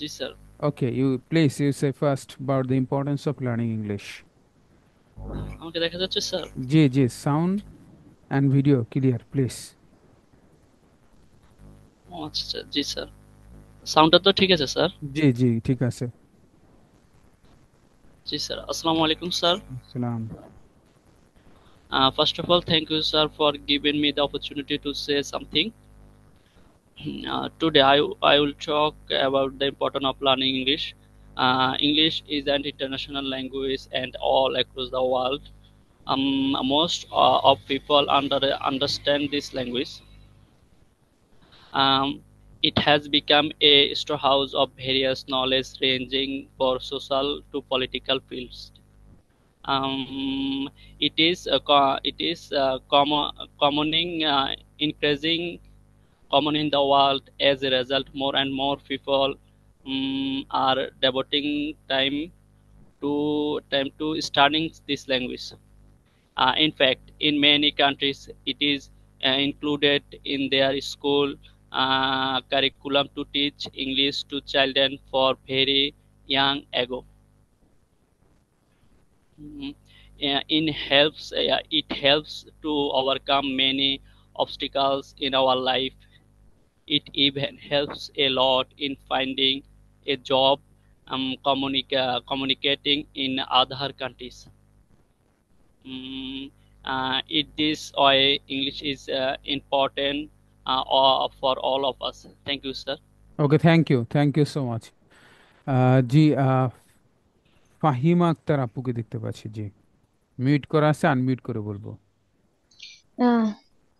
G sir okay you please you say first about the importance of learning English আমাকে দেখা যাচ্ছে sir জি জি sound and video clear please আচ্ছা জি স্যার সাউন্ডটা তো ঠিক আছে স্যার জি জি ঠিক আছে জি স্যার আসসালামু আলাইকুম স্যার সালাম first of all thank you sir for giving me the opportunity to say something Hmm, uh, today I, I will talk about the importance of learning English. Uh, English is an international language and all across the world. Um, most uh, of people under, understand this language. Um, it has become a storehouse of various knowledge ranging for social to political fields. Um, it is uh, it is uh, com- commoning uh, increasing common in the world. As a result, more and more people um, are devoting time to time to studying this language. Uh, in fact, in many countries, it is uh, included in their school uh, curriculum to teach English to children for very young ago. Mm -hmm. in helps, it helps to overcome many obstacles in our life It even helps a lot in finding a job um, communica- communicating in other countries. Mm, uh, it, this way, English is uh, important uh, for all of us. Thank you, sir. Okay, thank you. Thank you so much. জি ফাহিমা আক্তার আপুকে দেখতে পাচ্ছি জি mute করা আছে unmute করে বলবো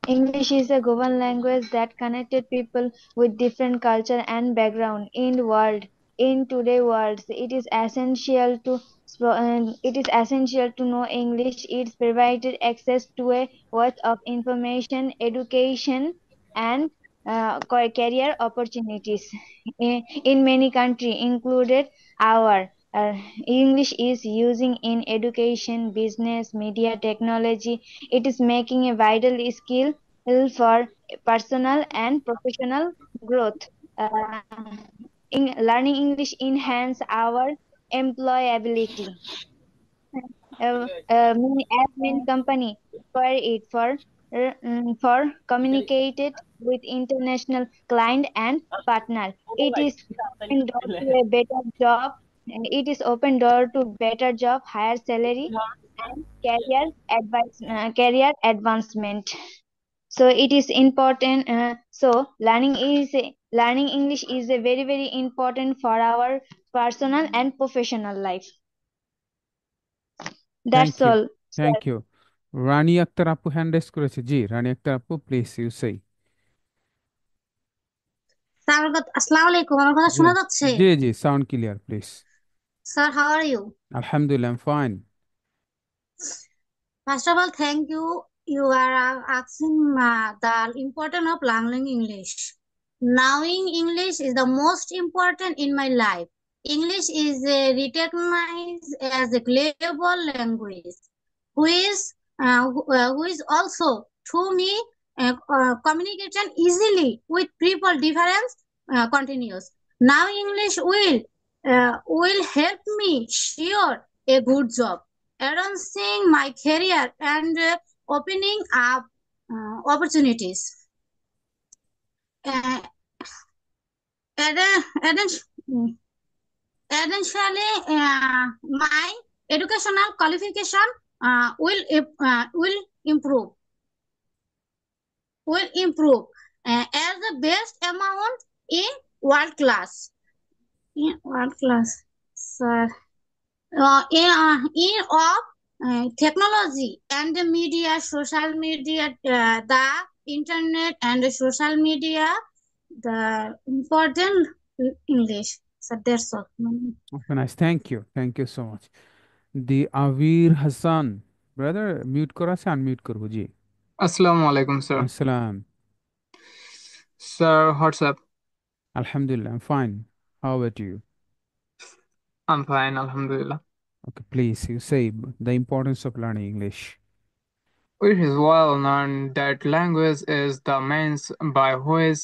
English is a common language that connected people with different culture and background in the world. In today's world, it is essential to um, it is essential to know English. It provided access to a wealth of information, education, and uh, career opportunities in, in many countries, included our uh, english is using in education business media technology it is making a vital skill for personal and professional growth uh, in learning english enhance our employability uh, uh, admin company require it for uh, mm, for communicated with international client and partner. It is a better job and it is open door to better job higher salary and career advice uh, career advancement so it is important uh, so learning is learning english is a very very important for our personal and professional life that's thank all you. thank sir. you রানী আক্তার আপু hand race করেছে জি রানী আক্তার আপু please you সেই sir আসসালামু আলাইকুম আমার কথা শোনা যাচ্ছে জি জি sound clear please Sir, how are you? Alhamdulillah, I'm fine. First of all, thank you. You are uh, asking uh, the importance of learning English. Knowing English is the most important in my life. English is uh, recognized as a global language, who is, uh, who uh, is also, to me, uh, uh, communication easily with people difference continues. Now English will uh, will help me sure a good job, advancing my career and uh, opening up uh, opportunities. Uh, additionally, uh, my educational qualification uh, will uh, will improve. Will improve as the best amount in world class. In what class, sir? Uh, in, uh, in of uh, technology and media, social media, uh, the internet and social media, the important English. So that's all. Okay, nice. Thank you. Thank you so much. The Avir Hassan. Brother mute করা আছে unmute করবো জি আসসালামু আলাইকুম sir আসসালাম sir what's up আলহামদুলিল্লাহ fine How about you? I'm fine, Alhamdulillah. Okay, please, you say the importance of learning English. It is well known that language is the means by which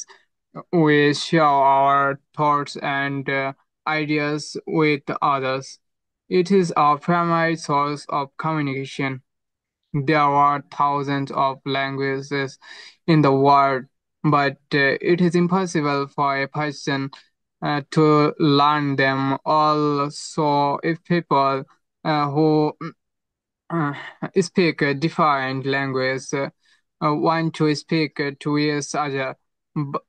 we share our thoughts and uh, ideas with others. It is our primary source of communication. There are thousands of languages in the world, but uh, it is impossible for a person uh, to learn them also if people uh, who uh, speak different language uh, want to speak to each other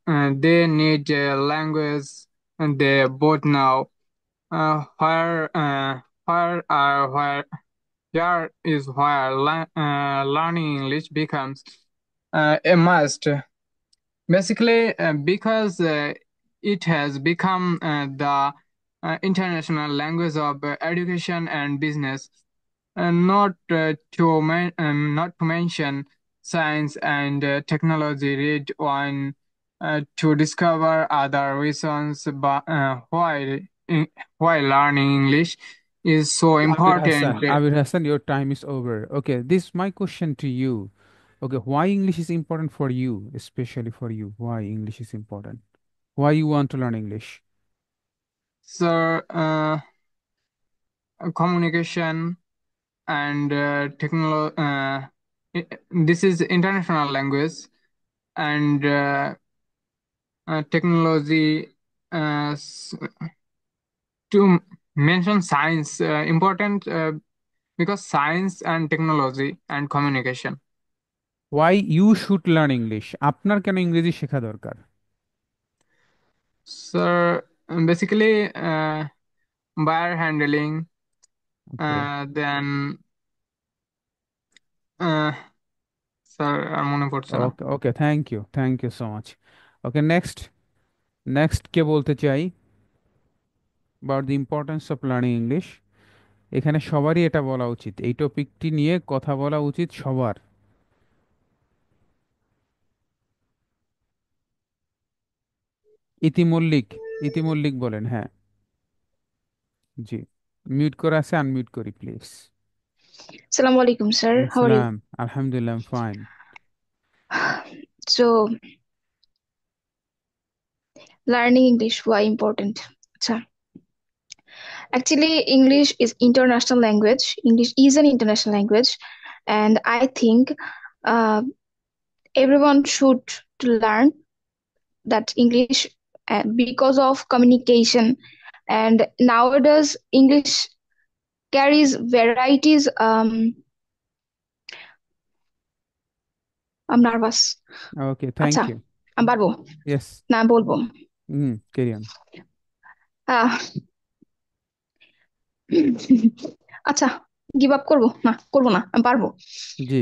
uh, they need a language they both know where where are where here is where le learning english becomes a must basically because it has become uh, the uh, international language of uh, education and business, not, to man- um, not to mention science and technology read on to discover other reasons but, why, in, why learning English is so important. Abir Abid Hassan, your time is over. Okay, this is my question to you. Okay, why English is important for you, especially for you? Why English is important? why you want to learn English? So, uh, communication and uh, technology. Uh, this is international language and uh, uh, technology. Uh, to mention science, uh, important uh, because science and technology and communication. Why you should learn English? আপনার কেন english শেখা দরকার? So um, basically, uh, buyer handling, Okay. uh, then uh, sir আর মনে পড়ছে না okay okay thank you thank you so much okay next next কে বলতে চাই about the importance of learning English এখানে সবারই এটা বলা উচিত এই টপিকটি নিয়ে কথা বলা উচিত সবার ইতি মল্লিক ইতি মল্লিক বলেন হ্যাঁ জি মিউট করা আছে আনমিউট করি প্লিজ আসসালামু আলাইকুম স্যার হাউ আর ইউ আলহামদুলিল্লাহ fine so learning English why important আচ্ছা actually English is international language English is an international language and I think uh, everyone should learn that English because of communication and nowadays english carries varieties um i'm nervous okay thank Achha, you i'm barbo yes now bolbo mm, carry on uh, আচ্ছা give up করবো না করবো না পারবো জি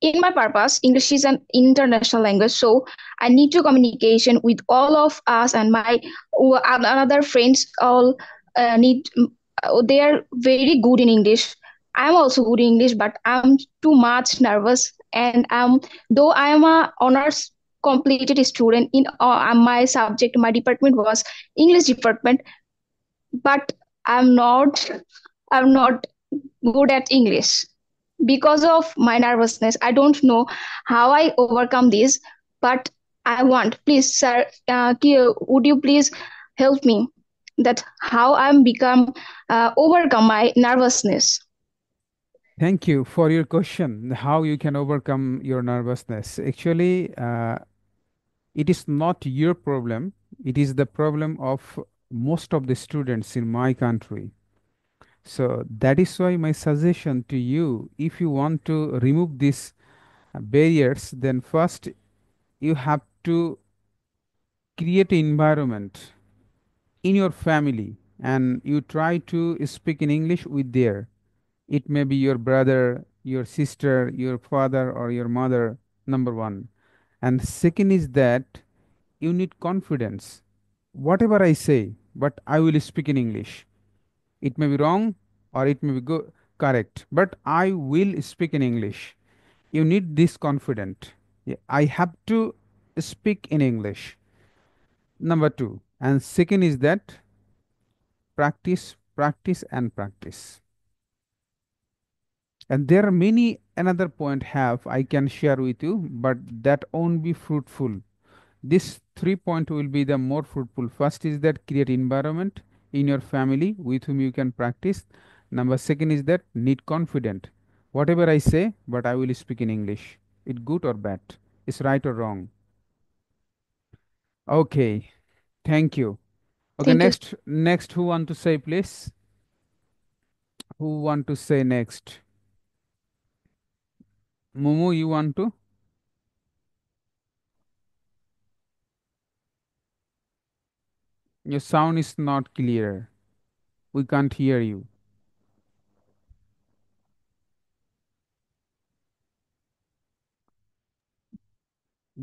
in my purpose english is an international language so i need to communication with all of us and my other friends all uh, need uh, they are very good in english i'm also good in english but i'm too much nervous and um though i am a honors completed student in uh, my subject my department was english department but i'm not i'm not good at english because of my nervousness i don't know how i overcome this but i want please sir uh, would you please help me that how i'm become uh, overcome my nervousness thank you for your question how you can overcome your nervousness actually uh, it is not your problem it is the problem of most of the students in my country so that is why my suggestion to you, if you want to remove these uh, barriers, then first you have to create an environment in your family and you try to speak in English with their. It may be your brother, your sister, your father or your mother, number one. And second is that you need confidence. Whatever I say, but I will speak in English it may be wrong or it may be good, correct, but I will speak in English. You need this confident. I have to speak in English. Number two, and second is that practice, practice, and practice. And there are many another point have I can share with you, but that won't be fruitful. This three point will be the more fruitful. First is that create environment in your family with whom you can practice. Number second is that need confident. Whatever I say, but I will speak in English. It good or bad? It's right or wrong? Okay. Thank you. Okay, Thank next you. next who want to say please? Who want to say next? Mumu, you want to? Your sound is not clear. We can't hear you.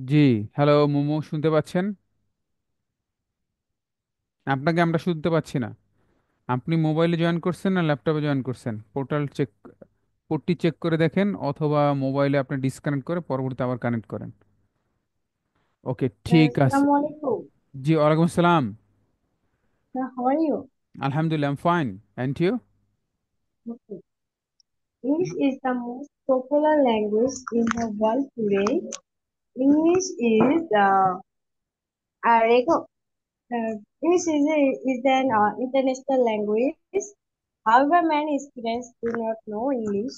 জি hello Momo শুনতে পাচ্ছেন আপনাকে আমরা শুনতে পাচ্ছি না আপনি মোবাইলে জয়েন করছেন না ল্যাপটপে জয়েন করছেন পোর্টাল চেক পোর্টটি চেক করে দেখেন অথবা মোবাইলে আপনি ডিসকানেক্ট করে পরবর্তীতে আবার কানেক্ট করেন ওকে ঠিক আছে জি ওয়ালাইকুম আসসালাম how are you? Alhamdulillah, I'm fine. And you? Okay. English is the most popular language in the world today. English is the uh, uh, English is, is an uh, international language. However, many students do not know English.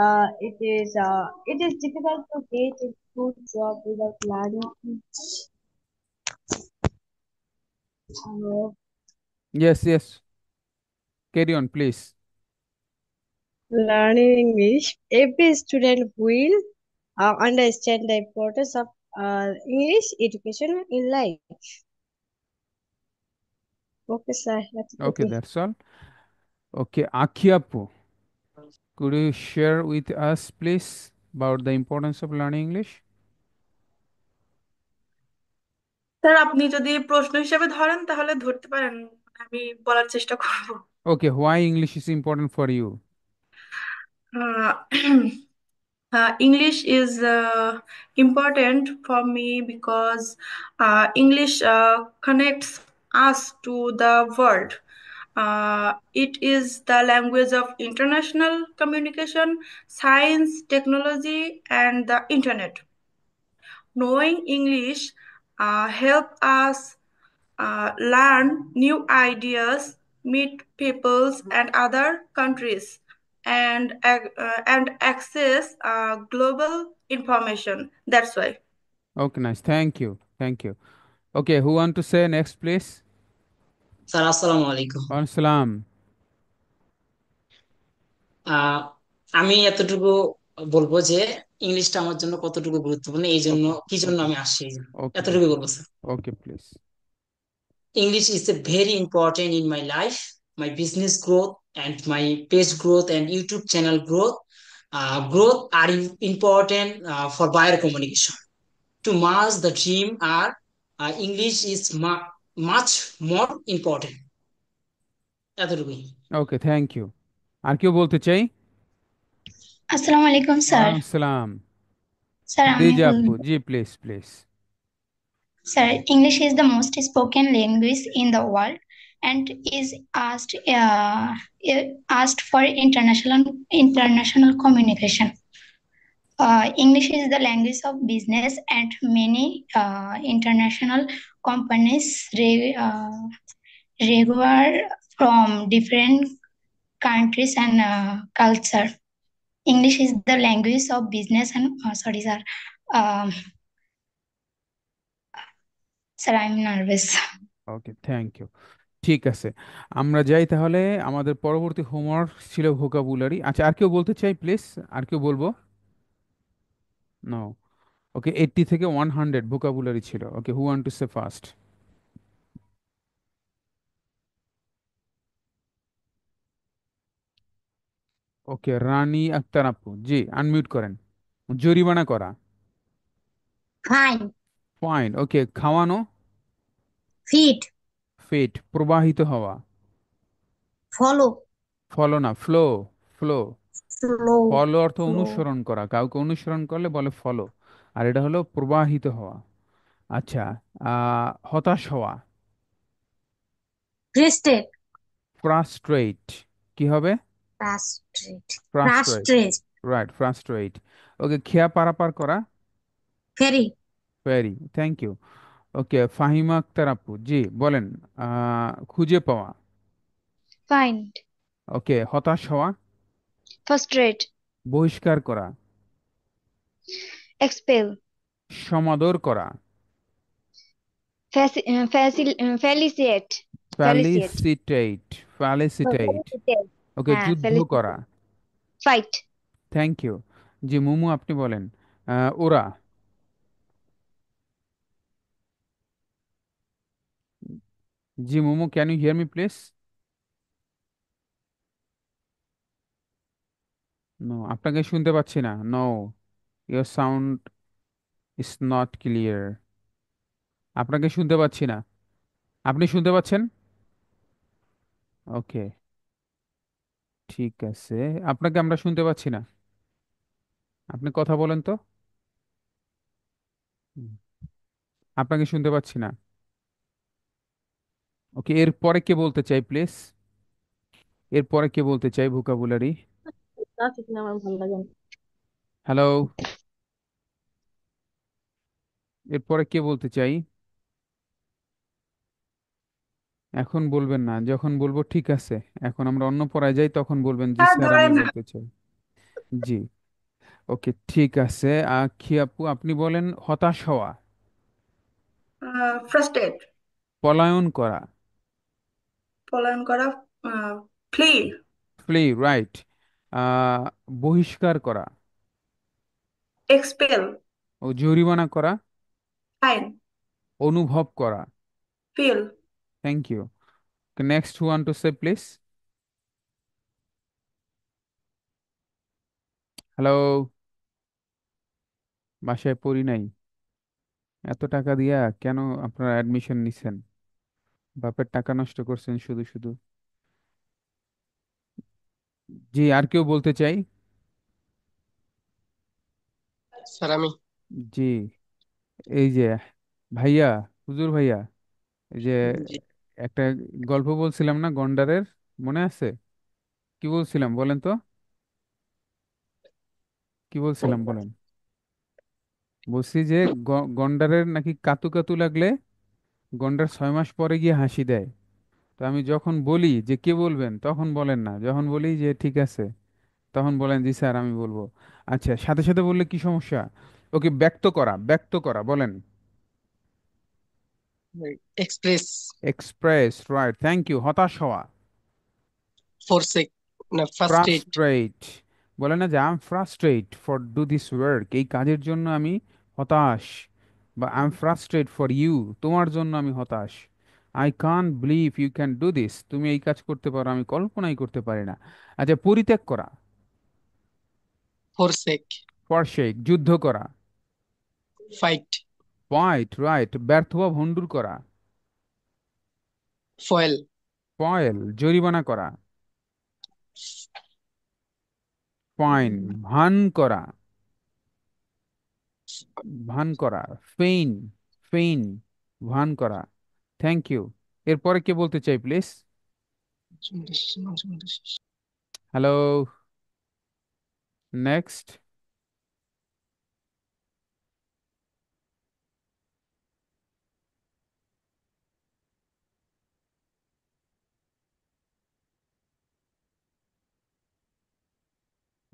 Uh, it is uh, it is difficult to get a good job without learning. Uh, Yes, yes. Carry on, please. Learning English. Every student will uh, understand the importance of uh, English education in life. Okay, sir. That's Okay, okay. that's all. Okay, Akiapu, could you share with us, please, about the importance of learning English? Sir আপনি যদি প্রশ্ন হিসেবে ধরেন তাহলে ধরতে পারেন Okay, why English is important for you? Uh, uh, English is uh, important for me because English connects us to the world. it is the language of international communication, science, technology, and the internet. Knowing English helps us uh, learn new ideas, meet peoples and other countries, and uh, and access uh, global information. That's why. Okay, nice. Thank you. Thank you. Okay, who want to say next, please? Sir, assalamu alaikum. Assalam. আমি এতটুকু বলবো যে ইংলিশটা আমার জন্য কতটুকু গুরুত্বপূর্ণ এই জন্য কি জন্য আমি আসছি এতটুকু বলবো sir okay please English is very important in my life, my business growth and my page growth and YouTube channel growth. Uh, growth are important uh, for buyer communication. To mass the dream are uh, English is ma- much more important. এতটুকুই ওকে thank you আর কেউ বলতে চাই আসসালামু আলাইকুম sir আসসালাম sir আমি জি আপু জি please Sir, English is the most spoken language in the world and is asked uh, asked for international international communication. Uh, English is the language of business, and many uh, international companies re- uh, regular from different countries and uh, culture. English is the language of business and uh, sorry, sir. Um, sir I am nervous okay thank you ঠিক আছে আমরা যাই তাহলে আমাদের পরবর্তী homework ছিল vocabulary আচ্ছা আর কেউ বলতে চাই প্লিজ আর কেউ বলবো নো ওকে এইটটি থেকে ওয়ান হান্ড্রেড ভোকাবুলারি ছিল okay who want to say first okay Rani Akter আপু জি আনমিউট করেন জরিমানা করা ফাইন ফাইন ওকে খাওয়ানো ফিট ফিট প্রবাহিত হওয়া ফলো ফলো না ফ্লো ফ্লো ফ্লো ফলো অর্থ অনুসরণ করা কাউকে অনুসরণ করলে বলে ফলো আর এটা হলো প্রবাহিত হওয়া আচ্ছা আহ হতাশ হওয়া ফ্রেস্টেড ফ্রাস্ট্রেট কি হবে frustrate frustrate right frustrate okay খেয়া পারাপার করা ferry ferry thank you okay Fahima Akter আপু জি বলেন খুঁজে পাওয়া ফাইন্ড ওকে হতাশ হওয়া ফার্স্ট্রেট বহিষ্কার করা এক্সপেল সমাদর করা ফেলিসিয়েট ফ্যালিসিটেট ফ্যালিসিটেট ওকে হ্যাঁ যুদ্ধ ফ্যালিসিটেট করা ফাইট থ্যাংক ইউ জি মুমু আপনি বলেন ওরা জি Momo can you hear me please no আপনাকে শুনতে পাচ্ছি না no your sound is not clear আপনাকে শুনতে পাচ্ছি না আপনি শুনতে পাচ্ছেন ওকে ঠিক আছে আপনাকে আমরা শুনতে পাচ্ছি না আপনি কথা বলেন তো হুম। আপনাকে শুনতে পাচ্ছি না ওকে এরপরে কে বলতে চাই প্লিজ এরপরে কে বলতে চাই ভোকাবুলারি হ্যালো এরপরে কে বলতে চাই এখন বলবেন না যখন বলবো ঠিক আছে এখন আমরা অন্য পড়ায় যাই তখন বলবেন জি স্যার আমি হ্যাঁ, বলতে চাই জি ওকে ঠিক আছে আখি আপু আপনি বলেন হতাশ হওয়া পলায়ন করা পলায়ন করা ফ্লি ফ্লি রাইট বহিষ্কার করা এক্সপেল ও জরিমানা করা ফাইন অনুভব করা feel thank you next who want to say please hello বাসায় পড়ি নাই এত টাকা দিয়া কেন আপনারা অ্যাডমিশন নিছেন বাপের টাকা নষ্ট করছেন শুধু শুধু জি আর কেউ বলতে চাই স্যার আমি জি এই যে ভাইয়া হুজুর ভাইয়া এই যে জি একটা গল্প বলছিলাম না গন্ডারের মনে আছে কি বলছিলাম বলেন তো কি বলছিলাম বলেন বলছি যে গ- গন্ডারের নাকি কাতু কাতু লাগলে গন্ডার ছয় মাস পরে গিয়ে হাসি দেয় তো আমি যখন বলি যে কে বলবেন তখন বলেন না যখন বলি যে ঠিক আছে তখন বলেন জি স্যার আমি বলবো আচ্ছা সাথে সাথে বললে কি সমস্যা ওকে ব্যক্ত করা ব্যক্ত করা বলেন express express right thank you হতাশ হওয়া ফোরসেক না ফ্রাস্ট্রেট বলে না যে I am frustrate for do this work এই কাজের জন্য আমি হতাশ বা I am frustrate for you তোমার জন্য আমি হতাশ I can believe you can do this তুমি এই কাজ করতে পারো আমি কল্পনাই করতে পারি না আচ্ছা পরিত্যাগ করা ফরসেক ফরসেক যুদ্ধ করা ফাইট রাইট ব্যর্থ বা ভণ্ডুর করা ফয়েল ফয়েল জরিমানা করা ফাইন ভান করা ভান করা ফেইন ফেইন ভান করা থ্যাংক ইউ এরপরে কে বলতে চাই please hello next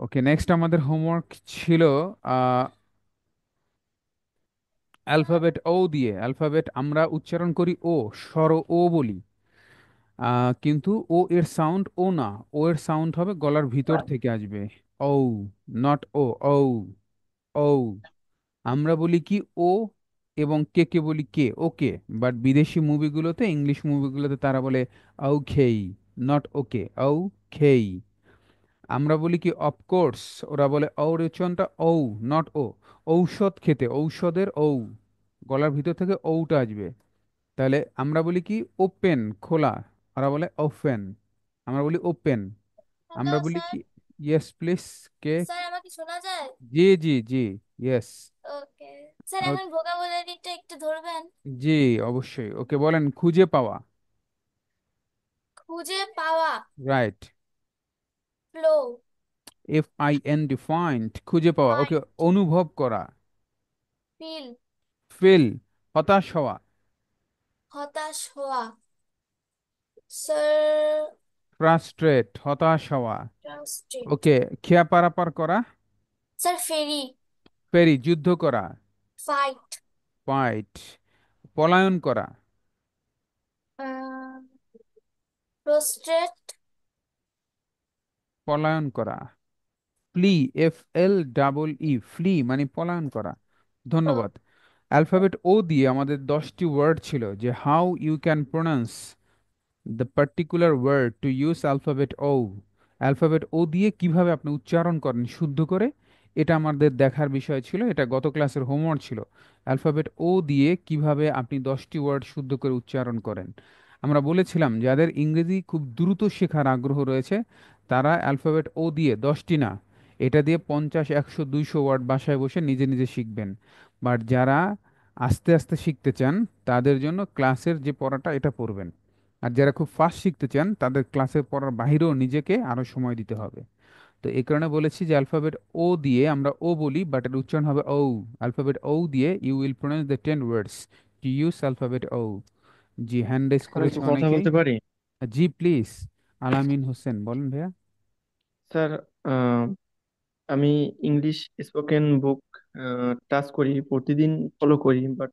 okay next আমাদের হোমওয়ার্ক ছিল অ্যালফাবেট ও দিয়ে অ্যালফাবেট আমরা উচ্চারণ করি ও স্বর ও বলি কিন্তু ও এর সাউন্ড ও না ও এর সাউন্ড হবে গলার ভিতর থেকে আসবে ও নট ও ও ও আমরা বলি কি ও এবং কে কে বলি কে ওকে বাট বিদেশি মুভিগুলোতে ইংলিশ মুভিগুলোতে তারা বলে ও খেই নট ওকে ও খেই আমরা বলি কি অফকোর্স ওরা বলে অর উচ্চারণটা ঔ নট ও ঔষধ খেতে ঔষধের ঔ গলার ভিতর থেকে ঔটা আসবে তাহলে আমরা বলি কি ওপেন খোলা ওরা বলে ওপেন আমরা বলি ওপেন আমরা বলি কি ইয়েস প্লিজ কে স্যার আমাকে শোনা যায় জি জি জি ইয়েস ওকে স্যার আমার ভোকাবুলারিটা একটু ধরবেন জি অবশ্যই ওকে বলেন খুঁজে পাওয়া খুঁজে পাওয়া right flow F I N D find খুঁজে পাওয়া ওকে অনুভব করা feel ফিল হতাশ হওয়া হতাশ হওয়া স্যার ফ্রাস্ট্রেট হতাশ হওয়া ওকে খেয়া পারাপার করা স্যার ফেরি ফেরি যুদ্ধ করা ফাইট ফাইট পলায়ন করা প্রস্ট্রেট um, পলায়ন করা flee F L double E flee মানে পলায়ন করা ধন্যবাদ অ্যালফাবেট ও দিয়ে আমাদের দশটি ওয়ার্ড ছিল যে how you can pronounce the particular word to use alphabet O alphabet O দিয়ে কিভাবে আপনি উচ্চারণ করেন শুদ্ধ করে এটা আমাদের দেখার বিষয় ছিল এটা গত ক্লাসের হোমওয়ার্ক ছিল অ্যালফাবেট ও দিয়ে কিভাবে আপনি দশটি ওয়ার্ড শুদ্ধ করে উচ্চারণ করেন আমরা বলেছিলাম যাদের ইংরেজি খুব দ্রুত শেখার আগ্রহ রয়েছে তারা অ্যালফাবেট ও দিয়ে দশটি না এটা দিয়ে পঞ্চাশ একশো দুইশো ওয়ার্ড বাসায় বসে নিজে নিজে শিখবেন বাট যারা আস্তে আস্তে শিখতে চান তাদের জন্য ক্লাসের যে পড়াটা এটা পড়বেন আর যারা খুব ফাস্ট শিখতে চান তাদের ক্লাসের পড়ার বাহিরেও নিজেকে আরও সময় দিতে হবে তো এ কারণে বলেছি যে অ্যালফাবেট ও দিয়ে আমরা ও বলি বাট এর উচ্চারণ হবে ও অ্যালফাবেট ও দিয়ে you will pronounce the ten words to use alphabet O জি হ্যান্ড রেস করে কথা বলতে পারি জি প্লিজ আলামিন হোসেন বলেন ভাইয়া স্যার আমি ইংলিশ স্পোকেন বুক টাচ করি প্রতিদিন ফলো করি বাট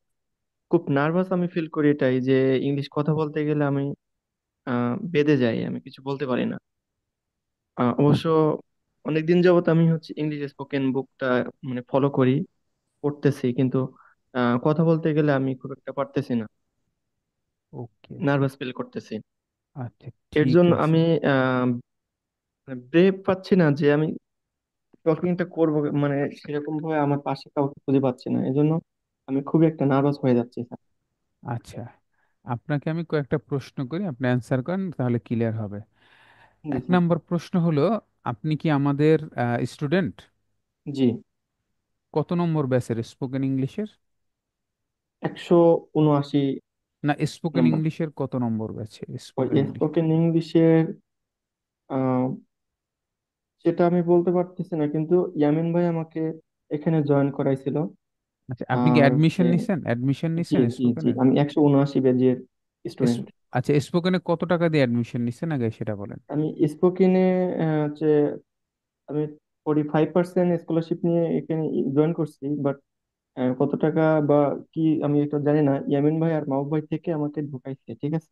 খুব নার্ভাস আমি ফিল করি এটাই যে ইংলিশ কথা বলতে গেলে আমি বেঁধে যাই আমি কিছু বলতে পারি না অবশ্য অনেকদিন যাবত আমি হচ্ছে ইংলিশ স্পোকেন বুকটা মানে ফলো করি পড়তেছি কিন্তু কথা বলতে গেলে আমি খুব একটা পারতেছি না ওকে নার্ভাস ফিল করতেছি আচ্ছা এর ঠিক জন্য আছে আমি আহ ব্রেক পাচ্ছি না যে আমি টকিংটা করবো মানে সেরকম ভাবে আমার পাশে কাউকে খুঁজে পাচ্ছি না এজন্য আমি খুবই একটা নার্ভাস হয়ে যাচ্ছি স্যার আচ্ছা আপনাকে আমি কয়েকটা প্রশ্ন করি আপনি অ্যান্সার করেন তাহলে ক্লিয়ার হবে এক নম্বর প্রশ্ন হলো আপনি কি আমাদের স্টুডেন্ট জি কত নম্বর ব্যাচের স্পোকেন ইংলিশের একশো উনআশি না স্পোকেন ইংলিশের কত নম্বর গেছে ওই স্পোকেন ইংলিশ স্পোকেন ইংলিশের আহ, সেটা আমি বলতে পারতেছি না কিন্তু ইয়ামিন ভাই আমাকে এখানে জয়েন করাইছিল আচ্ছা আপনি কি আর হচ্ছে অ্যাডমিশন নিছেন অ্যাডমিশন জি নিছেন জি জি স্পোকেনে আমি একশো উনআশি ব্যাচের স্টুডেন্ট আচ্ছা স্পোকেনে কত টাকা দিয়ে অ্যাডমিশন নিছেন আগে সেটা বলেন আমি স্পোকেনে হচ্ছে আমি ফোর্টি ফাইভ পার্সেন্ট স্কলারশিপ নিয়ে এখানে জয়েন করছি বাট কত টাকা বা কি আমি এটা জানি না ইয়ামিন ভাই আর মাহবুব ভাই থেকে আমাকে ঢুকাইছে ঠিক আছে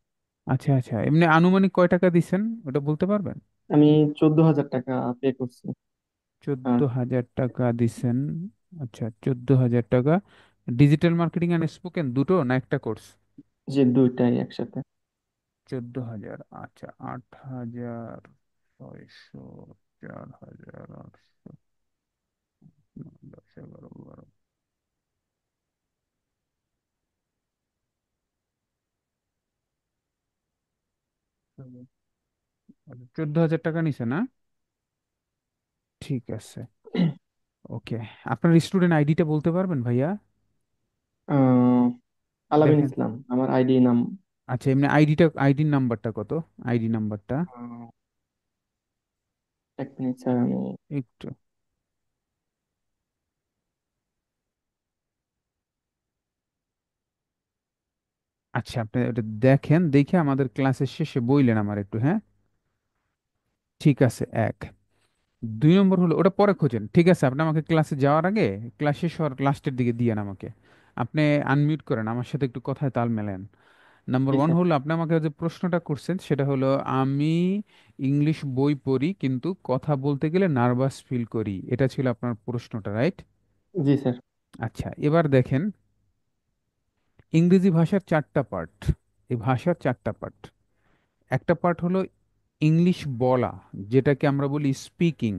আচ্ছা আচ্ছা এমনি আনুমানিক কয় টাকা দিচ্ছেন ওটা বলতে পারবেন আমি চোদ্দ হাজার টাকা পে করছি চোদ্দ হাজার টাকা দিচ্ছেন আচ্ছা চোদ্দ হাজার টাকা ডিজিটাল মার্কেটিং অ্যান্ড স্পোকেন দুটো না একটা কোর্স যে দুইটাই একসাথে চোদ্দ হাজার আচ্ছা আট হাজার ছয়শো চার হাজার আটশো দশ এগারো বারো চোদ্দ হাজার টাকা নিছে না ঠিক আছে ওকে আপনার স্টুডেন্ট আইডিটা বলতে পারবেন ভাইয়া আলাবিন দেখেন ইসলাম আমার আইডি নাম আচ্ছা এমনি আইডিটা আইডির নাম্বারটা কত আইডি নাম্বারটা এক মিনিট স্যার আমি একটু আচ্ছা আপনি ওটা দেখেন দেখে আমাদের ক্লাসের শেষে বইলেন আমার একটু হ্যাঁ ঠিক আছে এক দুই নম্বর হলো ওটা পরে খোঁজেন ঠিক আছে আপনি আমাকে ক্লাসে যাওয়ার আগে ক্লাস শেষ হওয়ার লাস্টের দিকে দিয়েন আমাকে আপনি আনমিউট করেন আমার সাথে একটু কথায় তাল মেলেন নাম্বার ওয়ান হলো আপনি আমাকে যে প্রশ্নটা করছেন সেটা হলো আমি ইংলিশ বই পড়ি কিন্তু কথা বলতে গেলে নার্ভাস ফিল করি এটা ছিল আপনার প্রশ্নটা রাইট জি স্যার আচ্ছা এবার দেখেন ইংরেজি ভাষার চারটা পার্ট এই ভাষার চারটা পার্ট একটা পার্ট হলো ইংলিশ বলা যেটাকে আমরা বলি স্পিকিং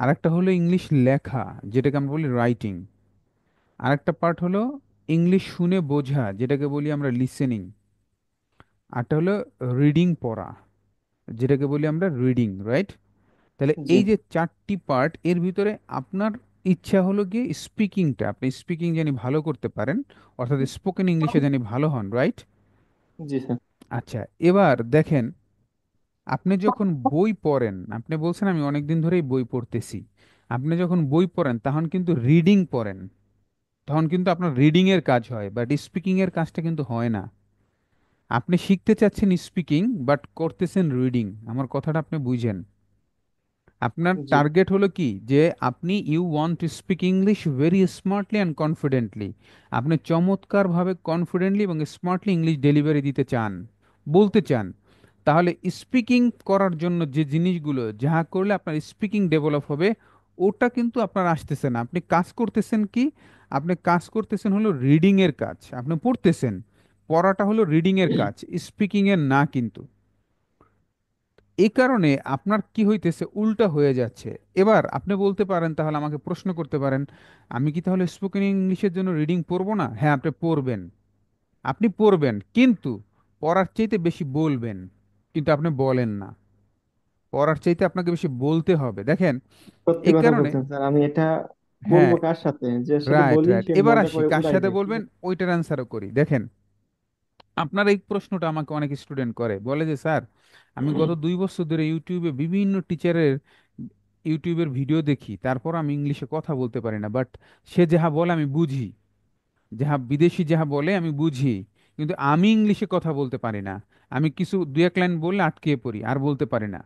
আর একটা হলো ইংলিশ লেখা যেটাকে আমরা বলি রাইটিং আর একটা পার্ট হলো ইংলিশ শুনে বোঝা যেটাকে বলি আমরা লিসেনিং আরটা হলো রিডিং পড়া যেটাকে বলি আমরা রিডিং রাইট তাহলে এই যে চারটি পার্ট এর ভিতরে আপনার ইচ্ছা হলো গিয়ে স্পিকিংটা আপনি স্পিকিং জানি ভালো করতে পারেন অর্থাৎ স্পোকেন ইংলিশে জানি ভালো হন রাইট জি স্যার আচ্ছা এবার দেখেন আপনি যখন বই পড়েন আপনি বলছেন আমি অনেকদিন ধরেই বই পড়তেছি আপনি যখন বই পড়েন তখন কিন্তু রিডিং পড়েন তখন কিন্তু আপনার রিডিং এর কাজ হয় বাট স্পিকিং এর কাজটা কিন্তু হয় না আপনি শিখতে চাচ্ছেন স্পিকিং বাট করতেছেন রিডিং আমার কথাটা আপনি বুঝেন আপনার টার্গেট হলো কি যে আপনি you want to speak English very smartly and confidently আপনি চমৎকারভাবে কনফিডেন্টলি এবং স্মার্টলি ইংলিশ ডেলিভারি দিতে চান বলতে চান তাহলে স্পিকিং করার জন্য যে জিনিসগুলো যাহা করলে আপনার স্পিকিং ডেভেলপ হবে ওটা কিন্তু আপনার আসতেছে না আপনি কাজ করতেছেন কি আপনি কাজ করতেছেন হলো রিডিংয়ের কাজ আপনি পড়তেছেন পড়াটা হলো রিডিংয়ের কাজ স্পিকিংয়ের না কিন্তু এই কারণে আপনার কি হইতেছে উল্টা হয়ে যাচ্ছে এবার আপনি বলতে পারেন তাহলে আমাকে প্রশ্ন করতে পারেন আমি কি তাহলে স্পোকেন ইংলিশের জন্য রিডিং পড়বো না হ্যাঁ আপনি পড়বেন আপনি পড়বেন কিন্তু পড়ার চাইতে বেশি বলবেন কিন্তু আপনি বলেন না পড়ার চাইতে আপনাকে বেশি বলতে হবে দেখেন এই কারণে আমি এটা হ্যাঁ। বলবো কার সাথে যে বলি এবার আসি কার সাথে বলবেন ওইটার অ্যান্সারও করি দেখেন আপনার এই প্রশ্নটা আমাকে অনেক স্টুডেন্ট করে বলে যে স্যার আমি গত দুই বছর ধরে ইউটিউবে বিভিন্ন টিচারের ইউটিউবের ভিডিও দেখি তারপর আমি ইংলিশে কথা বলতে পারি না বাট সে যাহা বলে আমি বুঝি যাহা বিদেশি যাহা বলে আমি বুঝি কিন্তু আমি ইংলিশে কথা বলতে পারি না আমি কিছু দু এক লাইন বললে আটকিয়ে পড়ি আর বলতে পারি না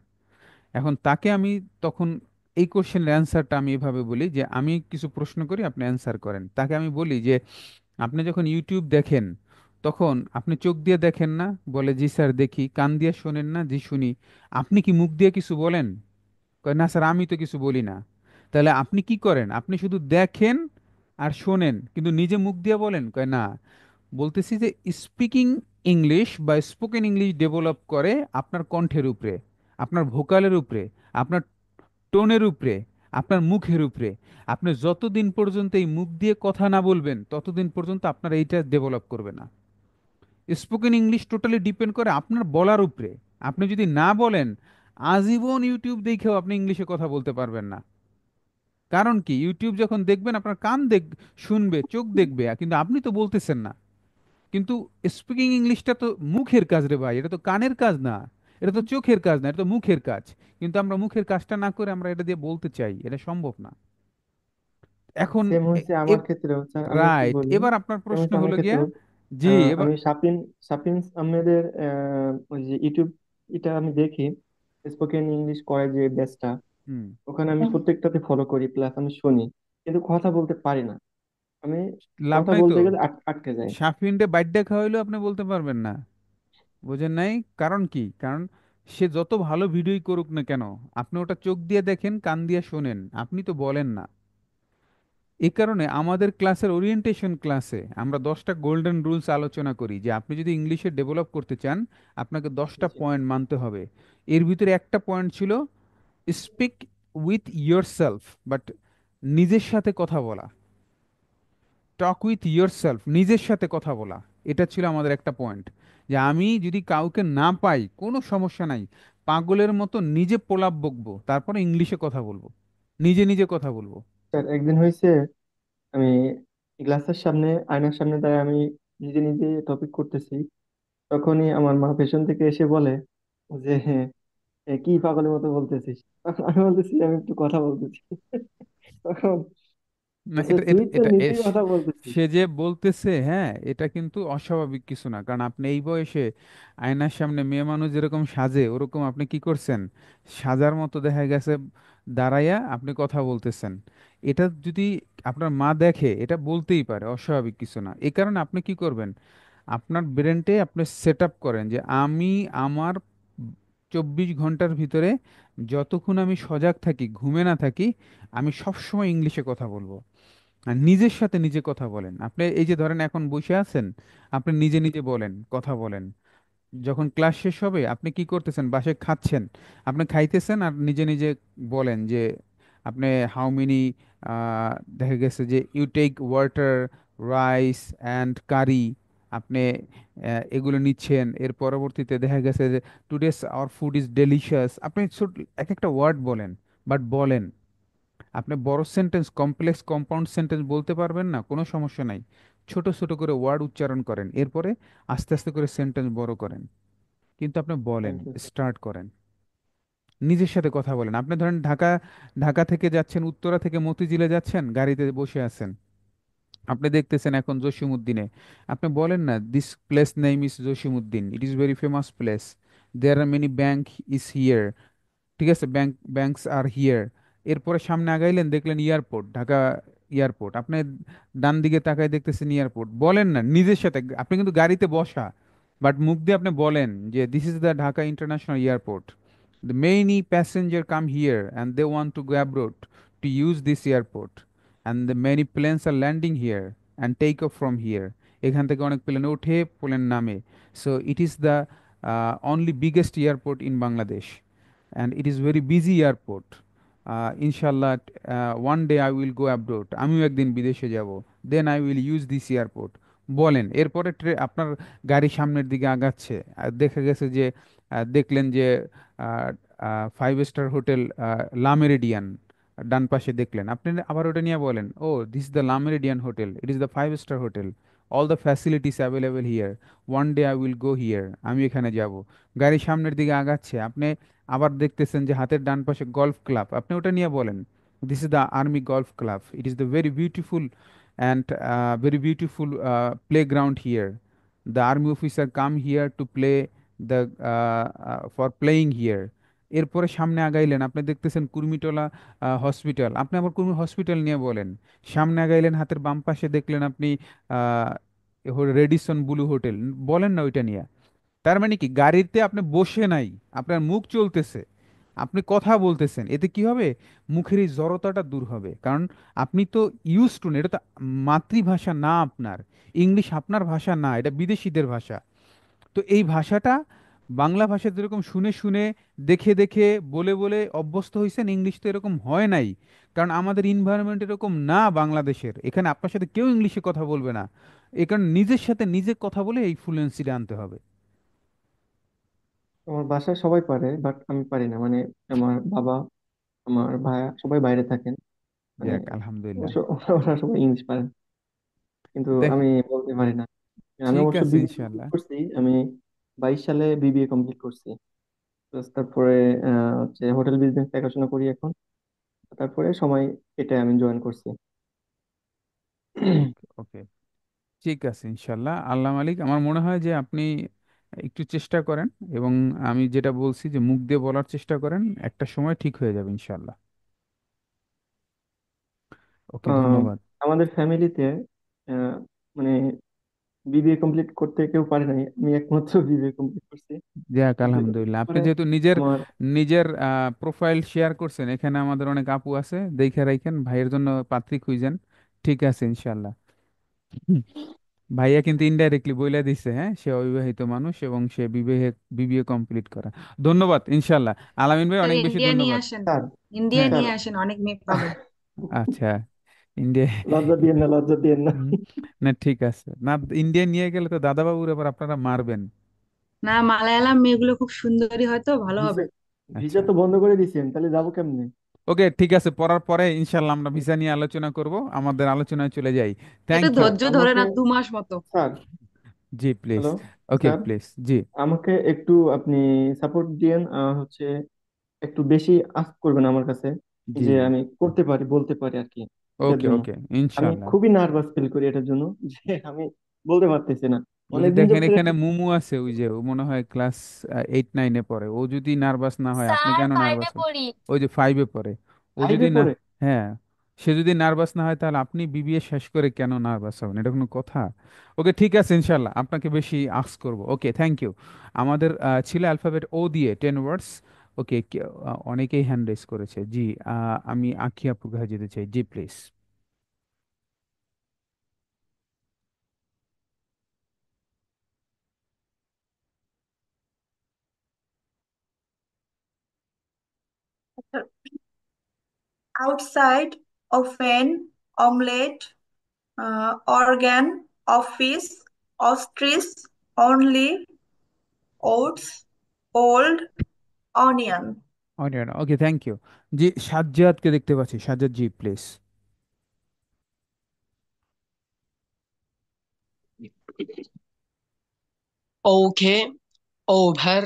এখন তাকে আমি তখন এই কোশ্চেনের অ্যান্সারটা আমি এভাবে বলি যে আমি কিছু প্রশ্ন করি আপনি অ্যান্সার করেন তাকে আমি বলি যে আপনি যখন ইউটিউব দেখেন তখন আপনি চোখ দিয়ে দেখেন না বলে জি স্যার দেখি কান দিয়ে শোনেন না জি শুনি আপনি কি মুখ দিয়ে কিছু বলেন কয় না স্যার আমি তো কিছু বলি না তাহলে আপনি কি করেন আপনি শুধু দেখেন আর শোনেন কিন্তু নিজে মুখ দিয়ে বলেন কয় না বলতেছি যে স্পিকিং ইংলিশ বা স্পোকেন ইংলিশ ডেভেলপ করে আপনার কণ্ঠের উপরে আপনার ভোকালের উপরে আপনার টোনের উপরে আপনার মুখের উপরে আপনি যতদিন পর্যন্ত এই মুখ দিয়ে কথা না বলবেন ততদিন পর্যন্ত আপনার এইটা ডেভেলপ করবে না স্পোকেন ইংলিশ টোটালি ডিপেন্ড করে আপনার বলার উপরে আপনি যদি না বলেন আজীবন ইউটিউব দেখেও আপনি ইংলিশে কথা বলতে পারবেন না কারণ কি ইউটিউব যখন দেখবেন আপনার কান দেখ শুনবে চোখ দেখবে কিন্তু আপনি তো বলতেছেন না কিন্তু স্পিকিং ইংলিশটা তো মুখের কাজ রে ভাই এটা তো কানের কাজ না এটা তো চোখের কাজ না এটা তো মুখের কাজ কিন্তু আমরা মুখের কাজটা না করে আমরা এটা দিয়ে বলতে চাই এটা সম্ভব না এখন আমার ক্ষেত্রে রাইট এবার আপনার প্রশ্ন হলো গিয়া জি এবার আমি সাপিন সাপিন আহমেদের আহ, ওই যে ইউটিউব এটা আমি দেখি স্পোকেন ইংলিশ করে যে ব্যাচটা হুম ওখানে আমি প্রত্যেকটাতে ফলো করি প্লাস আমি শুনি কিন্তু কথা বলতে পারি না আমি লাভ কথা নাই তো বলতে গেলে আটকে যাই সাত মিনিটে বাইট দেখা হইলেও আপনি বলতে পারবেন না বোঝেন নাই কারণ কি কারণ সে যত ভালো ভিডিওই করুক না কেন আপনি ওটা চোখ দিয়ে দেখেন কান দিয়ে শোনেন আপনি তো বলেন না এ কারণে আমাদের ক্লাসের ওরিয়েন্টেশন ক্লাসে আমরা দশটা গোল্ডেন রুলস আলোচনা করি যে আপনি যদি ইংলিশে ডেভেলপ করতে চান আপনাকে দশটা পয়েন্ট মানতে হবে এর ভিতরে একটা পয়েন্ট ছিল speak with yourself but নিজের সাথে কথা বলা টক উইথ ইয়োর সেলফ নিজের সাথে কথা বলা এটা ছিল আমাদের একটা পয়েন্ট যে আমি যদি কাউকে না পাই কোনো সমস্যা নাই পাগলের মতো নিজে পোলাপ বকবো তারপরে ইংলিশে কথা বলবো নিজে নিজে কথা বলবো স্যার একদিন হয়েছে আমি গ্লাসের সামনে আয়নার সামনে দাঁড়িয়ে আমি নিজে নিজে টপিক করতেছি তখনই আমার মা পেছন থেকে এসে বলে যে হ্যাঁ কি পাগলের মতো বলতেছিস তখন আমি বলতেছি আমি একটু কথা বলতেছি তখন না এটা এটা তুই তো এটা নিজেই কথা বলতেছিস সে যে বলতেছে হ্যাঁ এটা কিন্তু অস্বাভাবিক কিছু না কারণ আপনি এই বয়সে আয়নার সামনে মেয়ে মানুষ যেরকম সাজে ওরকম আপনি কি করছেন সাজার মতো দেখা গেছে দাঁড়াইয়া আপনি কথা বলতেছেন এটা যদি আপনার মা দেখে এটা বলতেই পারে অস্বাভাবিক কিছু না এই কারণে আপনি কি করবেন আপনার ব্রেনটে আপনি সেট আপ করেন যে আমি আমার চব্বিশ ঘন্টার ভিতরে যতক্ষণ আমি সজাগ থাকি ঘুমে না থাকি আমি সবসময় ইংলিশে কথা বলবো আর নিজের সাথে নিজে কথা বলেন আপনি এই যে ধরেন এখন বসে আছেন আপনি নিজে নিজে বলেন কথা বলেন যখন ক্লাস শেষ হবে আপনি কি করতেছেন বাসায় খাচ্ছেন আপনি খাইতেছেন আর নিজে নিজে বলেন যে আপনি হাউ মেনি দেখা গেছে যে you take water rice and curry আপনি এগুলো নিচ্ছেন এর পরবর্তীতে দেখা গেছে যে today's our food is delicious আপনি ছোট এক একটা ওয়ার্ড বলেন বাট বলেন আপনি বড় সেন্টেন্স কমপ্লেক্স কম্পাউন্ড সেন্টেন্স বলতে পারবেন না কোনো সমস্যা নাই ছোট ছোট করে ওয়ার্ড উচ্চারণ করেন এরপরে আস্তে আস্তে করে সেন্টেন্স বড় করেন কিন্তু আপনি বলেন স্টার্ট করেন নিজের সাথে কথা বলেন আপনি ধরেন ঢাকা ঢাকা থেকে যাচ্ছেন উত্তরা থেকে মতিঝিলে যাচ্ছেন গাড়িতে বসে আছেন আপনি দেখতেছেন এখন জসীমউদ্দিনে আপনি বলেন না this place name is Jasimuddin it is very famous place there are many bank is here ঠিক আছে ব্যাংক ব্যাংকস আর হিয়ার এরপরে সামনে আগাইলেন দেখলেন এয়ারপোর্ট ঢাকা এয়ারপোর্ট আপনি ডান দিকে তাকায় দেখতেছেন এয়ারপোর্ট বলেন না নিজের সাথে আপনি কিন্তু গাড়িতে বসা বাট মুখ দিয়ে আপনি বলেন যে this is the Dhaka international airport The many passengers come here and they want to go abroad to use this airport. And the many planes are landing here and take off from here. এখান থেকে অনেক plane ওঠে plane নামে so it is the only biggest airport in Bangladesh and it is very busy airport ইনশাল্লাহ one day I will go abroad আমিও একদিন বিদেশে যাব then I will use this airport বলেন এরপরে ট্রে আপনার গাড়ি সামনের দিকে আগাচ্ছে দেখা গেছে যে দেখলেন যে five star hotel Le Meridien ডান পাশে দেখলেন আপনি আবার ওটা নিয়ে বলেন ও this the Le Meridien hotel it is the five star hotel all the facilities available here one day I will go here আমি এখানে যাব গাড়ি সামনের দিকে আগাচ্ছে আপনি আবার দেখতেছেন যে হাতের ডান পাশে গলফ ক্লাব আপনি ওটা নিয়ে বলেন this is the army golf club it is the very beautiful and very beautiful playground here the army officer come here to play the for playing here এরপরে সামনে আগাইলেন আপনি দেখতেছেন কুর্মিটোলা হসপিটাল আপনি আবার কুর্মি হসপিটাল নিয়ে বলেন সামনে আগাইলেন হাতের বাম পাশে দেখলেন আপনি রেডিসন ব্লু হোটেল বলেন না ওইটা নিয়ে তার মানে কি গাড়িতে আপনি বসে নাই আপনার মুখ চলতেছে আপনি কথা বলতেছেন এতে কি হবে মুখের এই জড়তাটা দূর হবে কারণ আপনি তো ইউজ টু এটা তো মাতৃভাষা না আপনার ইংলিশ আপনার ভাষা না এটা বিদেশিদের ভাষা তো এই ভাষাটা বাংলা ভাষা যেরকম শুনে শুনে দেখে দেখে বলে বলে অভ্যস্ত হয়েছেন ইংলিশ তো এরকম হয় নাই কারণ আমাদের ইনভায়রনমেন্ট এরকম না বাংলাদেশের এখানে আপনার সাথে কেউ ইংলিশে কথা বলবে না এ কারণে নিজের সাথে নিজে কথা বলে এই ফ্লুয়েন্সিটা আনতে হবে আমার বাসায় সবাই পারে বাট আমি পারি না মানে আমার বাবা আমার ভাইয়া সবাই বাইরে থাকেন মানে যাক আলহামদুলিল্লাহ ওরা সবাই ইংলিশ পারেন কিন্তু দেখ আমি বলতে পারি না আমি ঠিক অবশ্য আছে বিবিএ ইনশাল্লাহ করছি আমি বাইশ সালে বিবিএ কমপ্লিট করছি তারপরে আহ, হচ্ছে হোটেল বিজনেস দেখাশোনা করি এখন তারপরে সময় এটা আমি জয়েন করছি ওকে ঠিক আছে ইনশাল্লাহ আল্লাহ মালিক আমার মনে হয় যে আপনি একটু চেষ্টা করেন এবং আমি যেটা বলছি যে মুখ দিয়ে বলার চেষ্টা করেন একটা সময় ঠিক হয়ে যাবে ইনশাল্লাহ ওকে ধন্যবাদ আমাদের ফ্যামিলিতে মানে বিবিএ কমপ্লিট করতে কেউ পারে নাই আমি একমাত্র বিবিএ কমপ্লিট করছি যাক আলহামদুলিল্লাহ আপনি যেহেতু নিজের নিজের প্রোফাইল শেয়ার করছেন এখানে আমাদের অনেক আপু আছে দেখে রাখেন ভাইয়ের জন্য পাত্রী খুঁজেন ঠিক আছে ইনশাল্লাহ ভাইয়া কিন্তু ইনডাইরেক্টলি বইলা দিছে হ্যাঁ সে অবিবাহিত মানুষ এবং সে বিবিএ বিবিএ কমপ্লিট করা ধন্যবাদ ইনশাল্লাহ আলামিন ভাই অনেক বেশি ইন্ডিয়া নিয়ে ধন্যবাদ আসেন ইন্ডিয়া হ্যাঁ নিয়ে আসেন অনেক মেয়ে পাবেন আচ্ছা ইন্ডিয়া লজ্জা দিয়েন না লজ্জা দিয়েন না না ঠিক আছে না ইন্ডিয়া নিয়ে গেলে তো দাদাবাবুর আবার আপনারা মারবেন না মালায়ালাম মেয়েগুলো খুব সুন্দরী হয় ভালো হবে ভিসা তো বন্ধ করে দিয়েছেন তাহলে যাবো কেমনে ওকে ঠিক আছে পড়ার পরে ইনশাল্লাহ আমরা ভিসা নিয়ে আলোচনা করব আমাদের আলোচনায় চলে যাই থ্যাংক ইউ ধৈর্য ধরে না দু মাস মতো স্যার জি please hello okay sir please জি আমাকে একটু আপনি সাপোর্ট দিয়েন হচ্ছে একটু বেশি আস্ক করবেন আমার কাছে জি যে আমি করতে পারি বলতে পারি আর কি ওকে জন্য ওকে আমি ইনশাল্লাহ খুবই নার্ভাস ফিল করি এটার জন্য যে আমি বলতে পারতেছি না ওই যে অনেকদিন দেখেন ধরে এখানে মুমু আছে ওই যে ও মনে হয় ক্লাস এইট নাইনে পড়ে ও যদি নার্ভাস না হয় আপনি স্যার কেন ফাইভে নার্ভাস হন পড়ি ওই যে ফাইভে পড়ে ও যদি ফাইভে না পড়ে হ্যাঁ সে যদি নার্ভাস না হয় তাহলে আপনি বিবিএ শেষ করে কেন নার্ভাস হবেন এটা কোনো কথা ওকে ঠিক আছে ইনশাল্লাহ আপনাকে বেশি আস্ক করব ওকে থ্যাংক ইউ আমাদের ছিল অ্যালফাবেট ও দিয়ে টেন ওয়ার্ডস ওকে অনেকেই হ্যান্ড রেস করেছে জি আমি আঁখি আপু ঘা যেতে চাই জি please outside often omelette organ office ostrich only oats old onion onion okay thank you জি সাজ্জাদকে দেখতে পাচ্ছি সাজ্জাদ জি please okay over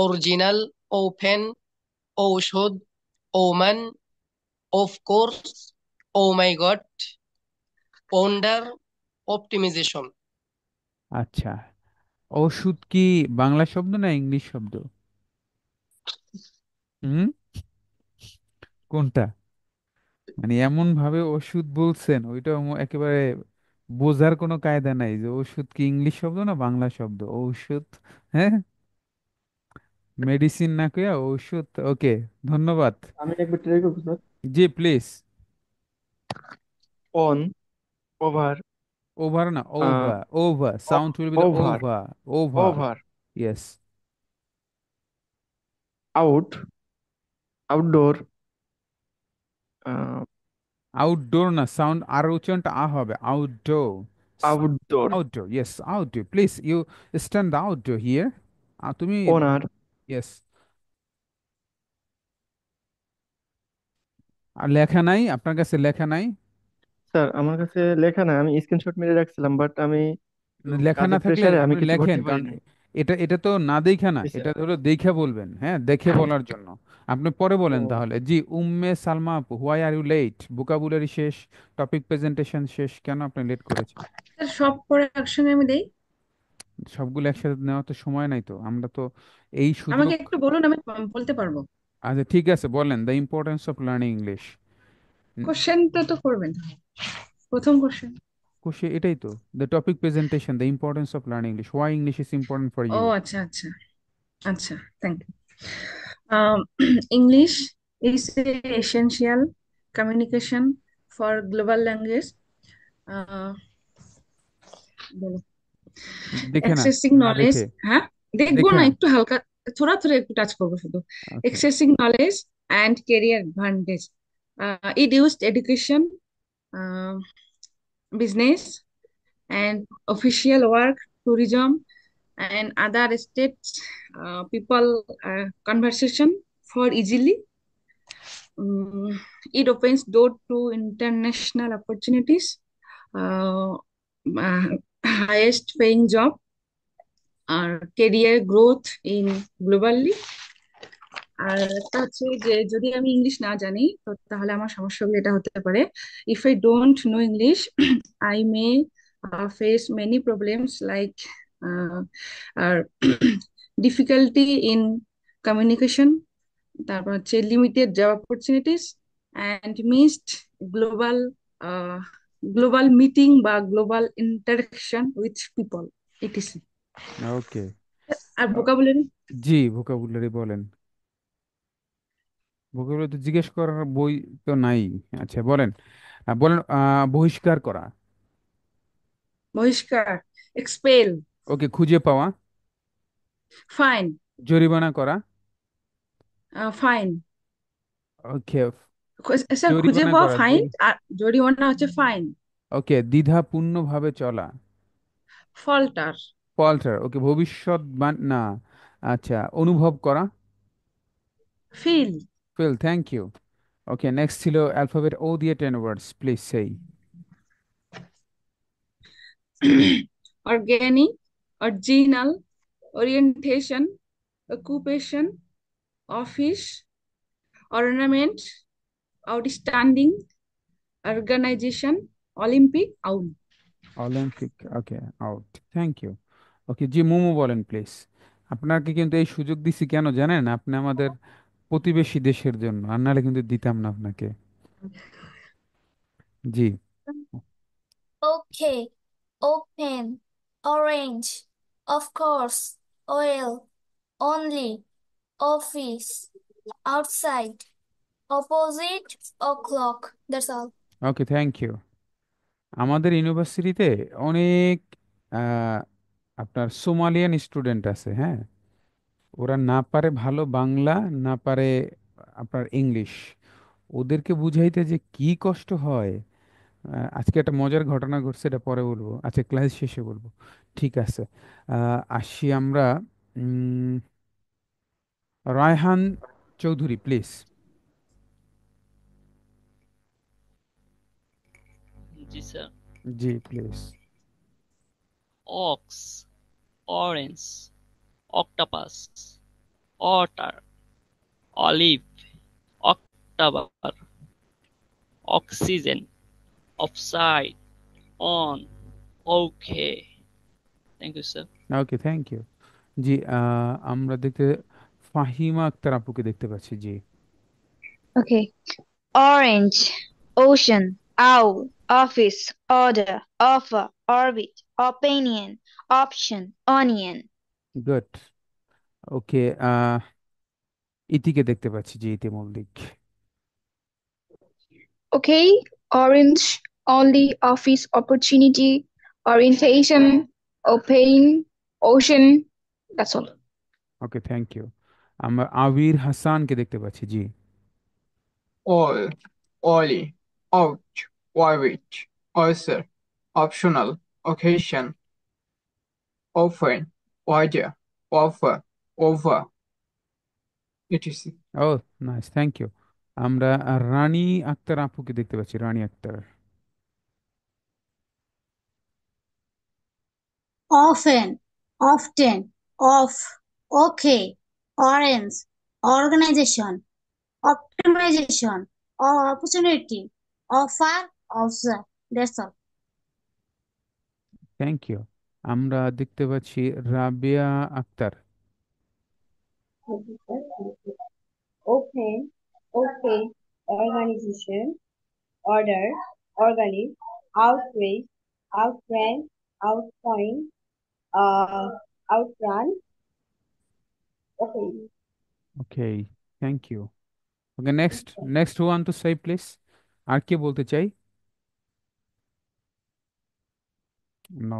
original open ঔষধ Oman of course oh my god ponder optimization আচ্ছা ওষুধ কি বাংলা শব্দ না ইংলিশ শব্দ হুম কোনটা মানে এমন ভাবে ওষুধ বলছেন ওইটা একেবারে বোঝার কোনো কায়দা নাই যে ওষুধ কি ইংলিশ শব্দ না বাংলা শব্দ ঔষধ হ্যাঁ মেডিসিন না কইয়া ঔষধ ওকে ধন্যবাদ আমি একবার ট্রাই করবো স্যার জি প্লিজ অন ওভার ওভার না over over sound will be the over over over over yes out outdoor outdoor uh, না সাউন্ড আর উচ্চারণটা আ হবে outdoor outdoor outdoor yes outdoor please you stand outdoor here তুমি ওনার yes আর লেখা নাই আপনার কাছে লেখা নাই স্যার আমার কাছে লেখা নাই আমি স্ক্রিনশট মেরে রাখছিলাম বাট আমি লেখা না থাকলে প্রেসারে আমি আপনি কিছু করতে কারণ পারিনি এটা এটা তো না দেখে না এটা ধরো দেখে বলবেন হ্যাঁ দেখে হ্যাঁ। বলার জন্য আপনি পরে বলেন তাহলে জি উম্মে সালমা আপু why are you late vocabulary শেষ টপিক প্রেজেন্টেশন শেষ কেন আপনি লেট করেছেন সব পরে একসঙ্গে আমি দেই সবগুলো একসাথে নেওয়া তো সময় নাই তো আমরা তো এই সুযোগ আমাকে একটু বলুন আমি বলতে পারবো আচ্ছা ঠিক আছে বলেন the importance of learning English question তো করবেন প্রথম কোশ্চেন এটাই তো the topic presentation the importance of learning English why English is important for you ও আচ্ছা আচ্ছা আচ্ছা thank you English is essential communication for global language দেখে না অ্যাক্সেসিং নলেজ হ্যাঁ দেখবো না একটু হালকা থোড়া থোড়া একটু টাচ করবো শুধু accessing knowledge and career advantage it used education business and official work, tourism, and other states uh, people uh, conversation for easily. Um, it opens door to international opportunities, uh, uh highest paying job, career growth in globally. আর একটা হচ্ছে যে যদি আমি English না জানি তো তাহলে আমার সমস্যাগুলো এটা হতে পারে if I don't know English I may face many problems like আর ডিফিকাল্টি ইন কমিউনিকেশন তারপর হচ্ছে limited job opportunities and missed global global meeting বা global interaction with people etc okay আর ভোকাবুলারি জি ভোকাবুলারি বলেন ভোকাবুলারি তো জিজ্ঞেস করার বই তো নাই আচ্ছা বলেন বলেন বহিষ্কার করা বহিষ্কার এক্সপেল ওকে খুঁজে পাওয়া ফাইন জরিমানা করা ফাইন ওকে স্যার খুঁজে জরিমানা পাওয়া করা ফাইন আর জরিমানা হচ্ছে ফাইন ওকে ভাবে চলা ফল্টার ওকে ভবিষ্যৎ না আচ্ছা অনুভব করা feel twelve thank you okay next ছিল অ্যালফাবেট ও দিয়ে টেন ওয়ার্ডস প্লিজ সেই organic original orientation occupation office ornament outstanding organization Olympic out Olympic okay out thank you okay জি মোমো বলেন প্লিজ আপনাকে কিন্তু এই সুযোগ দিছি কেন জানেন আপনি আমাদের প্রতিবেশী দেশের জন্য আর নাহলে কিন্তু দিতাম না আপনাকে জি Okay, open, orange, of oil only office outside opposite o'clock that's all okay thank you আমাদের ইউনিভার্সিটিতে অনেক আহ, আপনার সোমালিয়ান স্টুডেন্ট আছে হ্যাঁ ওরা না পারে ভালো বাংলা না পারে আপনার ইংলিশ ওদেরকে বুঝাইতে যে কি কষ্ট হয় আজকে একটা মজার ঘটনা ঘটছে এটা পরে বলবো আচ্ছা ক্লাস শেষে বলবো ঠিক আছে আসি আমরা রায়হান চৌধুরী প্লিজ জি স্যার জি please ox orange octopus, otter, olive, October, oxygen, offside, on, okay thank you sir okay thank you জি আমরা দেখতে ফাহিমা আক্তার আপুকে দেখতে পাচ্ছি জি okay orange ocean owl office order offer orbit opinion option onion good okay ah ইতিকে দেখতে পাচ্ছি যে Iti Mallick Okay, orange only office opportunity, orientation, open, ocean. That's all. Okay thank you আমরা আবির হাসানকে দেখতে পাচ্ছি জি all, ollie, out, Warwick, oyster, optional, occasion, often, order, offer, over, oh oh nice thank you আমরা রানী আক্তার আপুকে দেখতে পাচ্ছি রানী Akter often, often, of, okay, orange, organization, optimization, opportunity, offer, offer. That's all. Thank you. আমরা দেখতে পাচ্ছি Rabia Akter okay okay organization order organic outreach outrun outpoint outrun okay okay thank you okay next next one two say please আর কি বলতে চাই no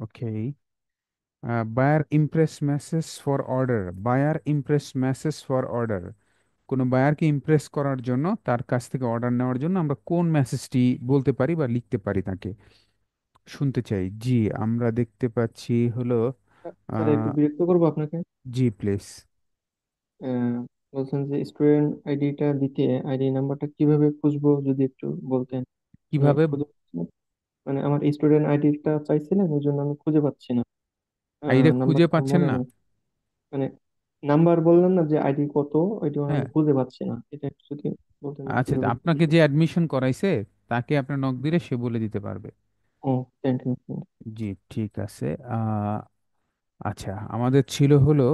Okay. Uh, buyer impress message for order. Buyer impress message for order. কোনো বায়ারকে Impress করার জন্য তার কাছ থেকে অর্ডার নেওয়ার জন্য আমরা কোন মেসেজটি বলতে পারি বা লিখতে পারি তাকে শুনতে চাই জি আমরা দেখতে পাচ্ছি হলো স্যার একটু বিরক্ত করবো আপনাকে জি প্লিজ বলছেন যে স্টুডেন্ট আইডিটা দিতে আইডি নাম্বারটা কিভাবে খুঁজবো যদি একটু বলতেন কিভাবে খুঁজে মানে আমার স্টুডেন্ট আইডিটা চাইছিলেন ওই জন্য আমি খুঁজে পাচ্ছি না আইডিটা নাম্বার খুঁজে পাচ্ছেন মনে না নেই মানে নাম্বার বললাম না যে আইডি কত ওইটা আমি হ্যাঁ খুঁজে পাচ্ছি না এটা একটু যদি বলতেন যে আচ্ছা কিভাবে কি আপনাকে যে অ্যাডমিশন করাইছে তাকে আপনার নক দিলে সে বলে দিতে পারবে ও থ্যাংক ইউ জি ঠিক আছে আচ্ছা আমাদের ছিল হলো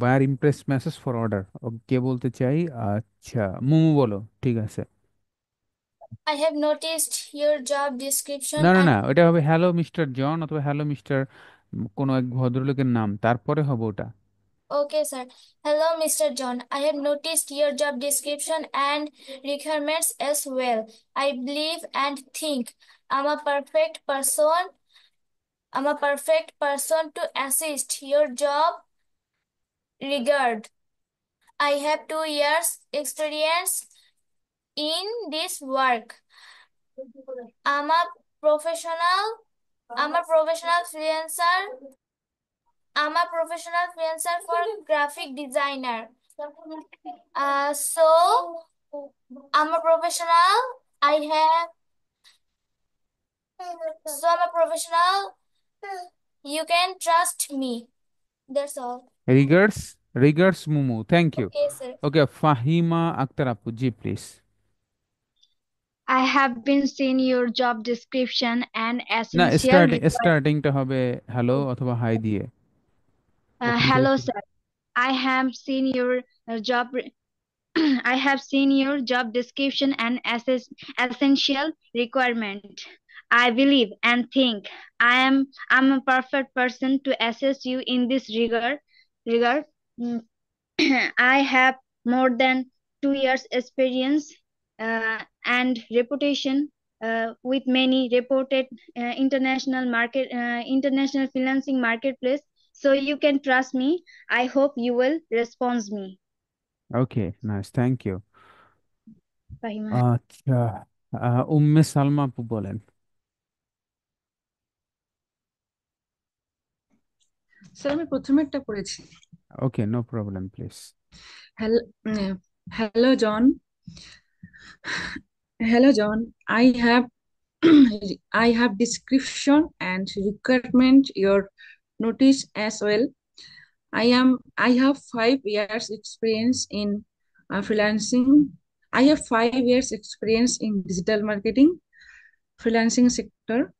buyer impress message for order কে বলতে চাই আচ্ছা মোমো বলো ঠিক আছে I have noticed your job description না না না ওটা হবে হ্যালো মিস্টার জন অথবা হ্যালো মিস্টার কোনো এক ভদ্রলোকের নাম তারপরে হবে ওটা okay sir hello mister John I have noticed your job description and requirements as well I believe and think I'm a perfect person I'm a perfect person to assist your job regard I have two years experience in this work. I'm a professional. I'm a professional freelancer. I'm a professional freelancer for graphic designer. Uh, so I'm a professional. I have. So I'm a professional. You can trust me. That's all. Regards, regards, Mumu. Thank you. Okay, sir. Okay, Fahima Akhtar Apu, please. I have been seen your job description and essential. না starting স্টার্টিংটা হবে hello অথবা hi দিয়ে hello sir I have seen your job I have seen your job description and essential requirement. I believe and think I am I'm a perfect person to assess you in this regard. Mm, regard, I have more than two years experience uh, and reputation uh, with many reported uh, international market international financing marketplace so you can trust me i hope you will respond me okay nice thank you আচ্ছা উম্মে সালমা আপু বলেন sir আমি প্রথমেরটা পড়েছি okay no problem please hello John Hello, John. I have I have description and requirement your notice as well. I am I have five years experience in uh, freelancing. I have five years experience in digital marketing, freelancing sector.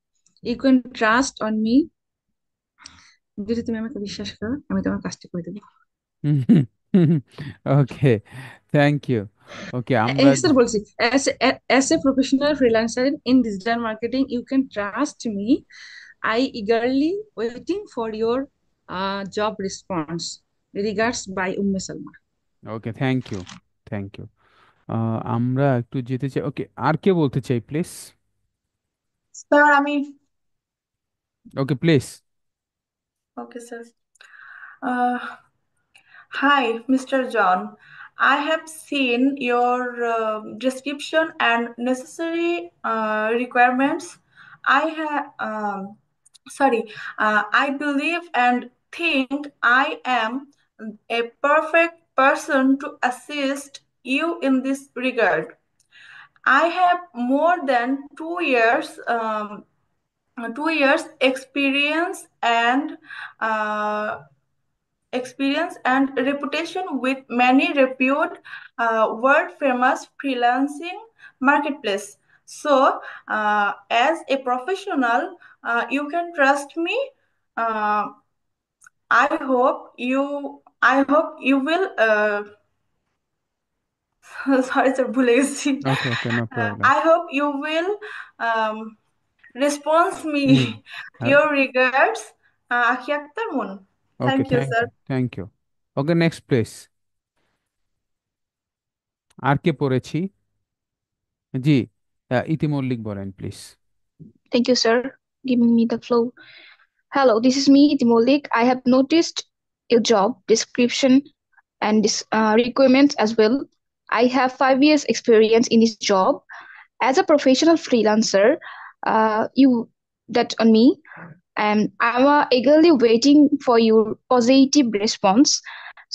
You can trust on me. যদি তুমি আমাকে বিশ্বাস করো আমি তোমার কাজটি করে দেবো ওকে থ্যাংক ইউ ওকে আমরা স্যার বলছি as a professional freelancer in digital marketing you can trust me i eagerly waiting for your uh, job response regards by Umme Salma okay thank you thank you আমরা একটু যেতে চাই ওকে আর কে বলতে চাই প্লিজ স্যার আমি okay please okay sir hi mister John I have seen your uh, description and necessary uh, requirements. I have, um, sorry, uh, I believe and think I am a perfect person to assist you in this regard. I have more than two years. Um, two years experience and uh, experience and reputation with many reputed uh, world famous freelancing marketplace so uh, as a professional uh, you can trust me uh, i hope you i hope you will uh, sorry sir okay okay no uh, problem i hope you will um response me mm. your regards uh, akhi akhtar Okay, Thank you, thank sir. thank you. Okay, next place. RK কে Ji, জি Iti Mallick Thank you, sir, giving me the flow. Hello, this is me, itimolik. I have noticed your job description and this, uh, requirements as well. I have five years experience in this job. As a professional freelancer, uh, you that on me. and I'm uh, eagerly waiting for your positive response.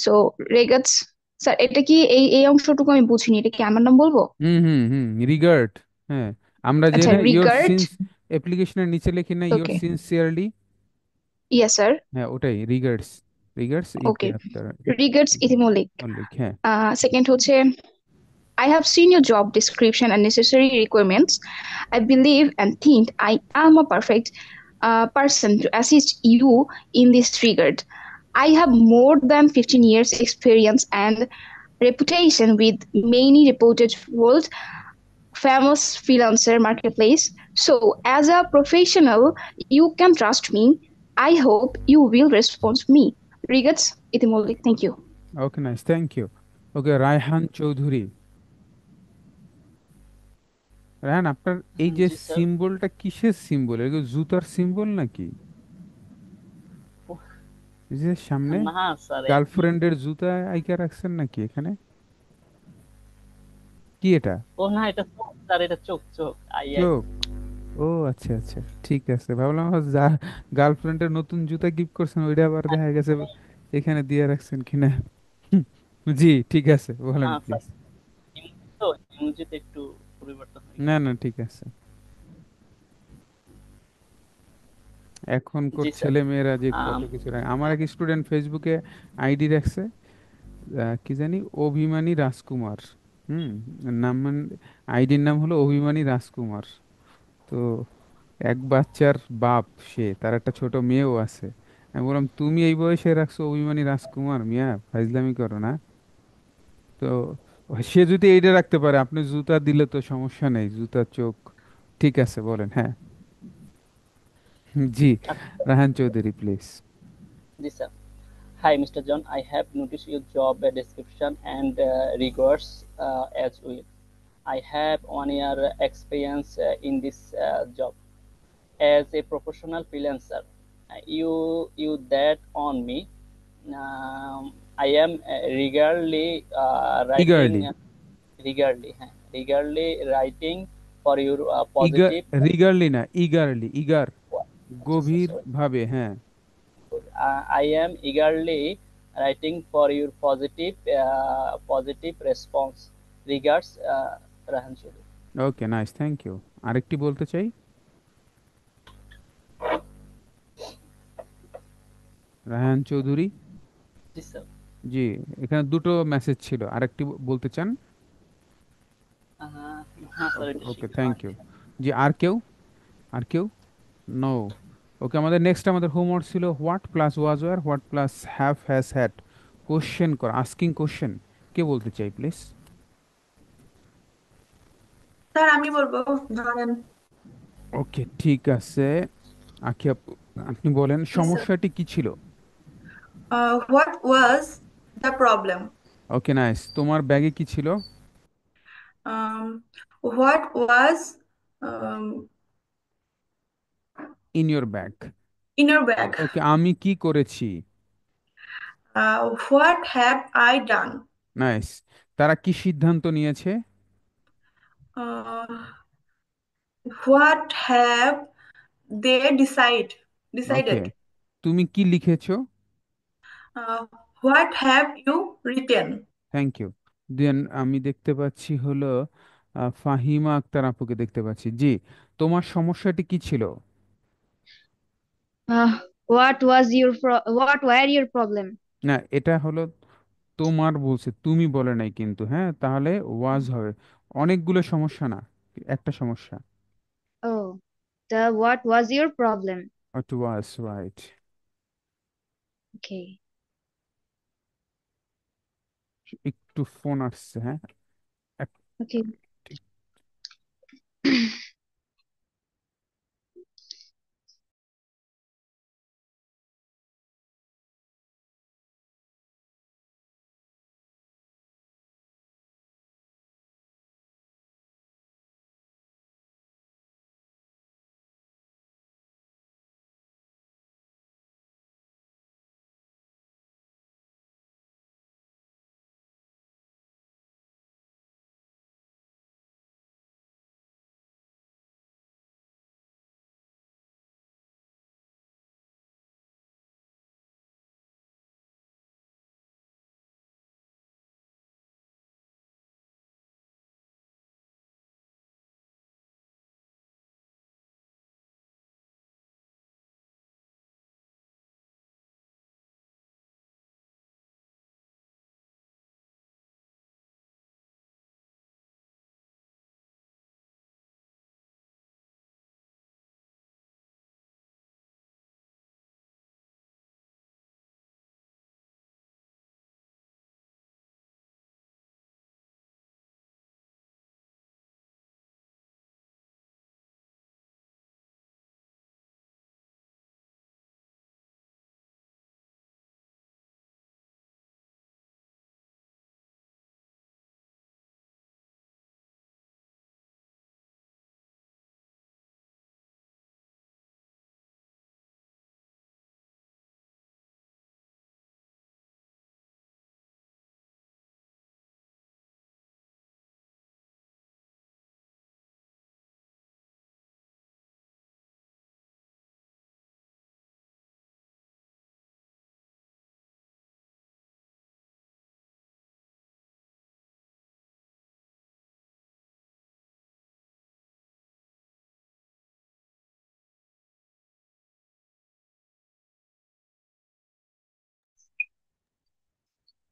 So regards sir এটা কি এই এই অংশটুকু আমি বুঝিনি এটা কি আমার নাম বলবো হুম হুম হুম রিগার্ড হ্যাঁ আমরা যে আচ্ছা রিগার্ড অ্যাপ্লিকেশনের নিচে লিখি না ইয়োর সিনসিয়ারলি ইয়েস স্যার হ্যাঁ ওটাই রিগার্ডস রিগার্ডস ওকে রিগার্ডস ইতিমলিক হ্যাঁ সেকেন্ড হচ্ছে I have seen your job description and necessary requirements. I believe and think I am a perfect uh, person to assist you in this triggered. I have more than 15 years experience and reputation with many reputed world famous freelancer marketplace. So as a professional, you can trust me. I hope you will respond me. Regards, itimolik. thank you. Okay, nice. Thank you. Okay, Raihan Choudhury. Rahan আপনার এই যে সিম্বলটা কিসের symbol এটা জুতার symbol নাকি যে সামনে গার্লফ্রেন্ডের জুতা আইকা রাখছেন নাকি এখানে কি এটা ও না এটা স্যার এটা চোখ চোখ চোখ ও আচ্ছা আচ্ছা ঠিক আছে ভাবলাম যা গার্লফ্রেন্ডের নতুন জুতা গিফট করছেন ওইটা আবার দেখা গেছে আচ্ছা। এখানে দিয়ে রাখছেন কিনা জি ঠিক আছে বলেন প্লিজ তো একটু না না ঠিক আছে এখনকার ছেলে মেয়েরা যে কত কিছু রাখে আমার এক স্টুডেন্ট ফেসবুকে আইডি রাখছে কি জানি অভিমানী রাজকুমার হুম নাম আইডির মানে, নাম হলো অভিমানী রাজকুমার তো এক বাচ্চার বাপ সে তার একটা ছোট মেয়েও আছে আমি বললাম তুমি এই বয়সে রাখছো অভিমানী রাজকুমার মিয়া ফাইজলামি করো না তো সে যদি এইটা রাখতে পারে আপনি জুতা দিলে তো সমস্যা নেই জুতা চোখ ঠিক আছে বলেন হ্যাঁ জি রাহান চৌধুরী প্লিজ জি sir Hi, Mr. John. I have noticed your job description and uh, rigors uh, as well. I have one year experience uh, in this job as a professional freelancer. You you that on me. Um, I am regularly uh, writing, eagerly, regularly, regularly writing for your uh, positive. Eager, regularly ना eagerly eager गोभीर भावे हैं. I am eagerly writing for your positive uh, positive response. Regards, uh, Rahanshul. Okay, nice. Thank you. আরেকটি বলতে চাই রাহান চৌধুরী জি sir জি, এখানে দুটো মেসেজ ছিল। আরেকটি বলতে চান? হ্যাঁ ওকে, থ্যাংক ইউ। জি, আর কেউ? আর কেউ? নো। ওকে, আমাদের নেক্সট আমাদের হোমওয়ার্ক ছিল what plus was were what plus have has hat question কর আস্কিং কোশ্চেন কে বলতে চাই প্লিজ স্যার আমি বলবো ধরেন ওকে ঠিক আছে আপনি বলেন সমস্যাটি কি ছিল what uh, was the problem okay nice তোমার ব্যাগে কি ছিল what was in your bag in your bag okay আমি কি করেছি what have I done nice তারা কি সিদ্ধান্ত নিয়েছে what have they decide decided তুমি কি লিখেছো uh, what have you written thank you then আমি দেখতে পাচ্ছি হলো ফাহিমা আক্তার আপুকে দেখতে পাচ্ছি জি তোমার সমস্যাটি কি ছিল Uh, what was your pro what were না এটা হলো তোমার বলছে তুমি বলে নাই কিন্তু হ্যাঁ তাহলে ওয়াজ হবে অনেকগুলো সমস্যা না একটা সমস্যা what oh, the what was your was right Okay. एक टू फोन आ रहा है ओके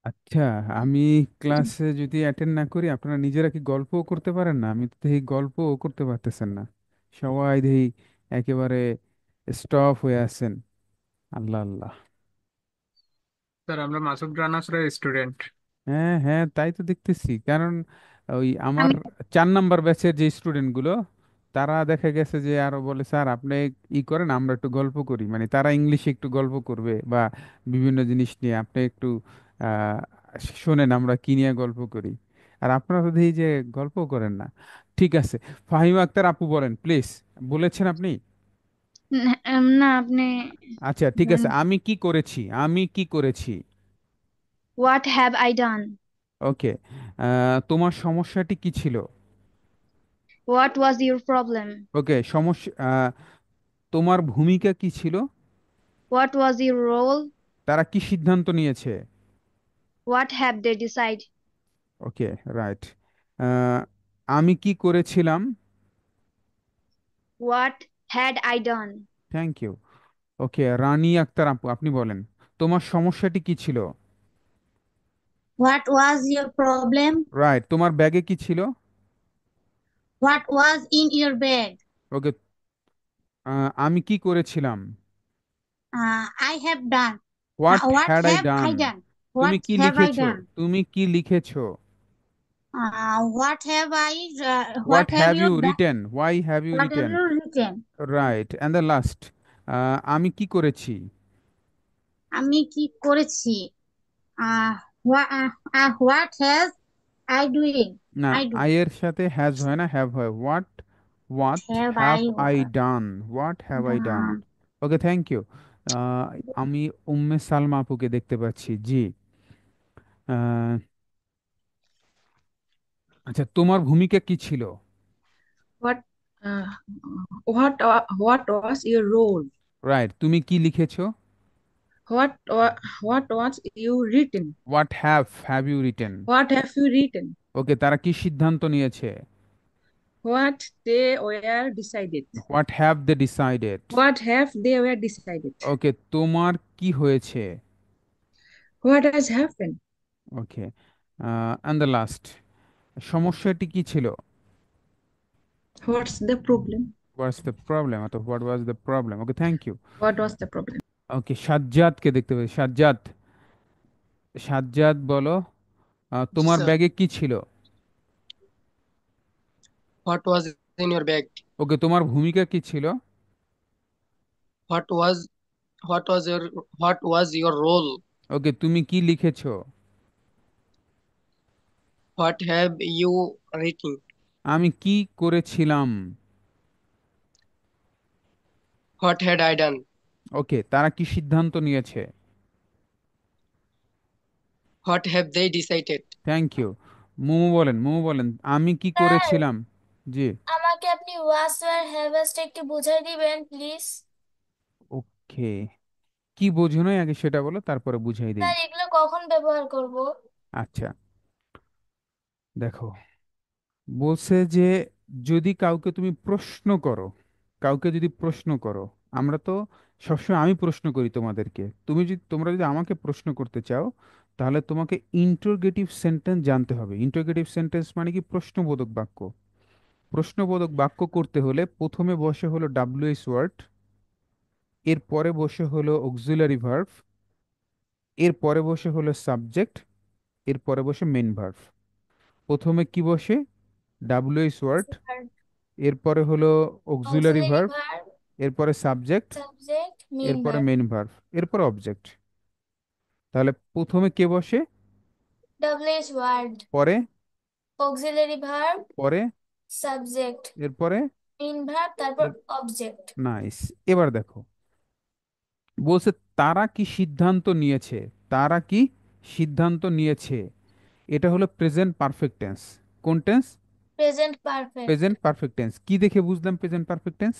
আচ্ছা আমি ক্লাসে যদি অ্যাটেন্ড না করি আপনারা নিজেরা কি গল্পও করতে পারেন না আমি তো দেখি গল্প করতে পারতেছেন না সবাই দেখি একেবারে স্টপ হয়ে আছেন আল্লাহ আল্লাহ স্যার আমরা মাসুদ রানাসের স্টুডেন্ট হ্যাঁ হ্যাঁ তাই তো দেখতেছি কারণ ওই আমার চার নাম্বার ব্যাচের যে স্টুডেন্টগুলো তারা দেখা গেছে যে আরো বলে স্যার আপনি ই করেন আমরা একটু গল্প করি মানে তারা ইংলিশে একটু গল্প করবে বা বিভিন্ন জিনিস নিয়ে আপনি একটু শোনেন আমরা কি নিয়ে গল্প করি আর আপনারা যদি এই যে গল্প করেন না ঠিক আছে ফাহিমা আক্তার আপু বলেন প্লিজ বলেছেন আপনি না আপনি আচ্ছা ঠিক আছে আমি কি করেছি আমি কি করেছি what have I done okay তোমার সমস্যাটি কি ছিল what was your problem okay সমস্যা তোমার ভূমিকা কি ছিল হোয়াট ওয়াজ ইউর রোল তারা কি সিদ্ধান্ত নিয়েছে what have they decide okay right আমি কি করেছিলাম What had I done? Thank you okay Rani Akter আপু আপনি বলেন তোমার সমস্যাটি কি ছিল What was your problem right তোমার ব্যাগে কি ছিল what was in your bag okay আমি কি করেছিলাম uh, what had done what done? I done? তুমি কি লিখেছো তুমি কি লিখেছো what have you written why have you written right and the last আমি কি করেছি আমি কি করেছি uh, uh, uh, না আই এর সাথে হ্যাজ হয় না হ্যাভ হয় what what have I done what have I done okay thank you আমি উম্মে সালমা আপুকে দেখতে পাচ্ছি জি আহ আচ্ছা তোমার ভূমিকা কি ছিল What uh, what wa- what was your role? Right তুমি কি লিখেছো What wa- what was you written? What have have you written What have you written? Okay তারা কি সিদ্ধান্ত নিয়েছে What they were decided? What have they decided What have they were decided? Okay তোমার কি হয়েছে What has happened? Okay and the last সমস্যাটি কি ছিল what's the problem what's the problem অথবা what was the problem okay thank you what was the problem okay সাজ্জাদকে দেখতে পাচ্ছি সাজ্জাদ সাজ্জাদ বলো তোমার ব্যাগে কি ছিল what was in your bag okay তোমার ভূমিকা কি ছিল what was what was your what was your role okay তুমি কি লিখেছো হোয়াট হ্যাভ ইউ রিটেন আমি কি করেছিলাম what had I done okay তারা কি সিদ্ধান্ত নিয়েছে what have they decided thank you Mumu বলেন মুমু বলেন আমি কি করেছিলাম জি আমাকে আপনি ওয়াজ আর হ্যাভেস্ট একটু বুঝিয়ে দিবেন প্লিজ ওকে কি বোঝানোই আগে সেটা বলো তারপরে বুঝাই দিই স্যার এগুলো কখন ব্যবহার করব আচ্ছা দেখো বলছে যে যদি কাউকে তুমি প্রশ্ন করো কাউকে যদি প্রশ্ন করো আমরা তো সবসময় আমি প্রশ্ন করি তোমাদেরকে তুমি যদি তোমরা যদি আমাকে প্রশ্ন করতে চাও তাহলে তোমাকে ইন্টারগেটিভ সেন্টেন্স জানতে হবে ইন্টারগেটিভ সেন্টেন্স মানে কি প্রশ্নবোধক বাক্য প্রশ্নবোধক বাক্য করতে হলে প্রথমে বসে হলো ডাব্লিউএস ওয়ার্ড এর পরে বসে হলো অক্সিলারি ভার্ভ এর পরে বসে হলো সাবজেক্ট এর পরে বসে মেন ভার্ভ প্রথমে কি বসে ডাব্লিউএস ওয়ার্ড এরপরে হলো অক্সিলারি ভার্ব এরপরে সাবজেক্ট এরপরে মেন ভার্ব এরপরে অবজেক্ট তাহলে প্রথমে কে বসে ডাব্লিউএস ওয়ার্ড পরে অক্সিলারি ভার্ব পরে সাবজেক্ট এরপরে ভার্ব তারপর অবজেক্ট নাইস এবার দেখো বলছে তারা কি সিদ্ধান্ত নিয়েছে তারা কি সিদ্ধান্ত নিয়েছে এটা হলো প্রেজেন্ট পারফেক্ট টেন্স কোন tense present perfect present perfect tense কি দেখে বুঝলাম প্রেজেন্ট পারফেক্ট টেন্স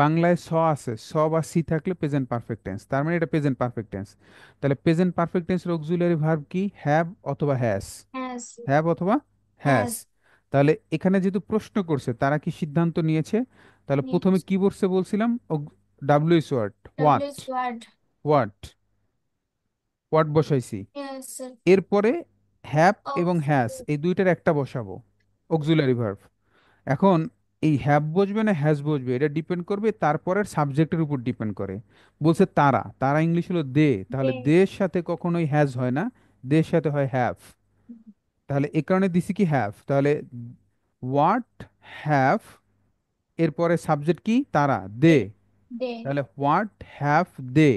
বাংলায় স আছে স বা সি থাকলে প্রেজেন্ট পারফেক্ট টেন্স তার মানে এটা প্রেজেন্ট পারফেক্ট টেন্স তাহলে প্রেজেন্ট পারফেক্ট টেন্সের অক্সিলিয়ারি ভার্ব কি হ্যাভ অথবা হ্যাজ হ্যাভ অথবা হ্যাজ তাহলে এখানে যেহেতু প্রশ্ন করছে তারা কি সিদ্ধান্ত নিয়েছে তাহলে প্রথমে কি বলছে বলছিলাম WS word what what what বসাইছি এরপরে হ্যাপ oh, এবং হ্যাস এই দুইটার একটা বসাবো অক্সিলারি ভার্ব এখন এই হ্যাপ বসবে না হ্যাজ বসবে এটা ডিপেন্ড করবে তারপরের সাবজেক্টের উপর ডিপেন্ড করে বলছে তারা তারা ইংলিশ হলো দে তাহলে দের সাথে কখনোই হ্যাজ হয় না দের সাথে হয় হ্যাভ তাহলে এ কারণে দিছি কি হ্যাভ তাহলে হোয়াট হ্যাভ এরপরে সাবজেক্ট কি তারা দে তাহলে হোয়াট হ্যাভ দে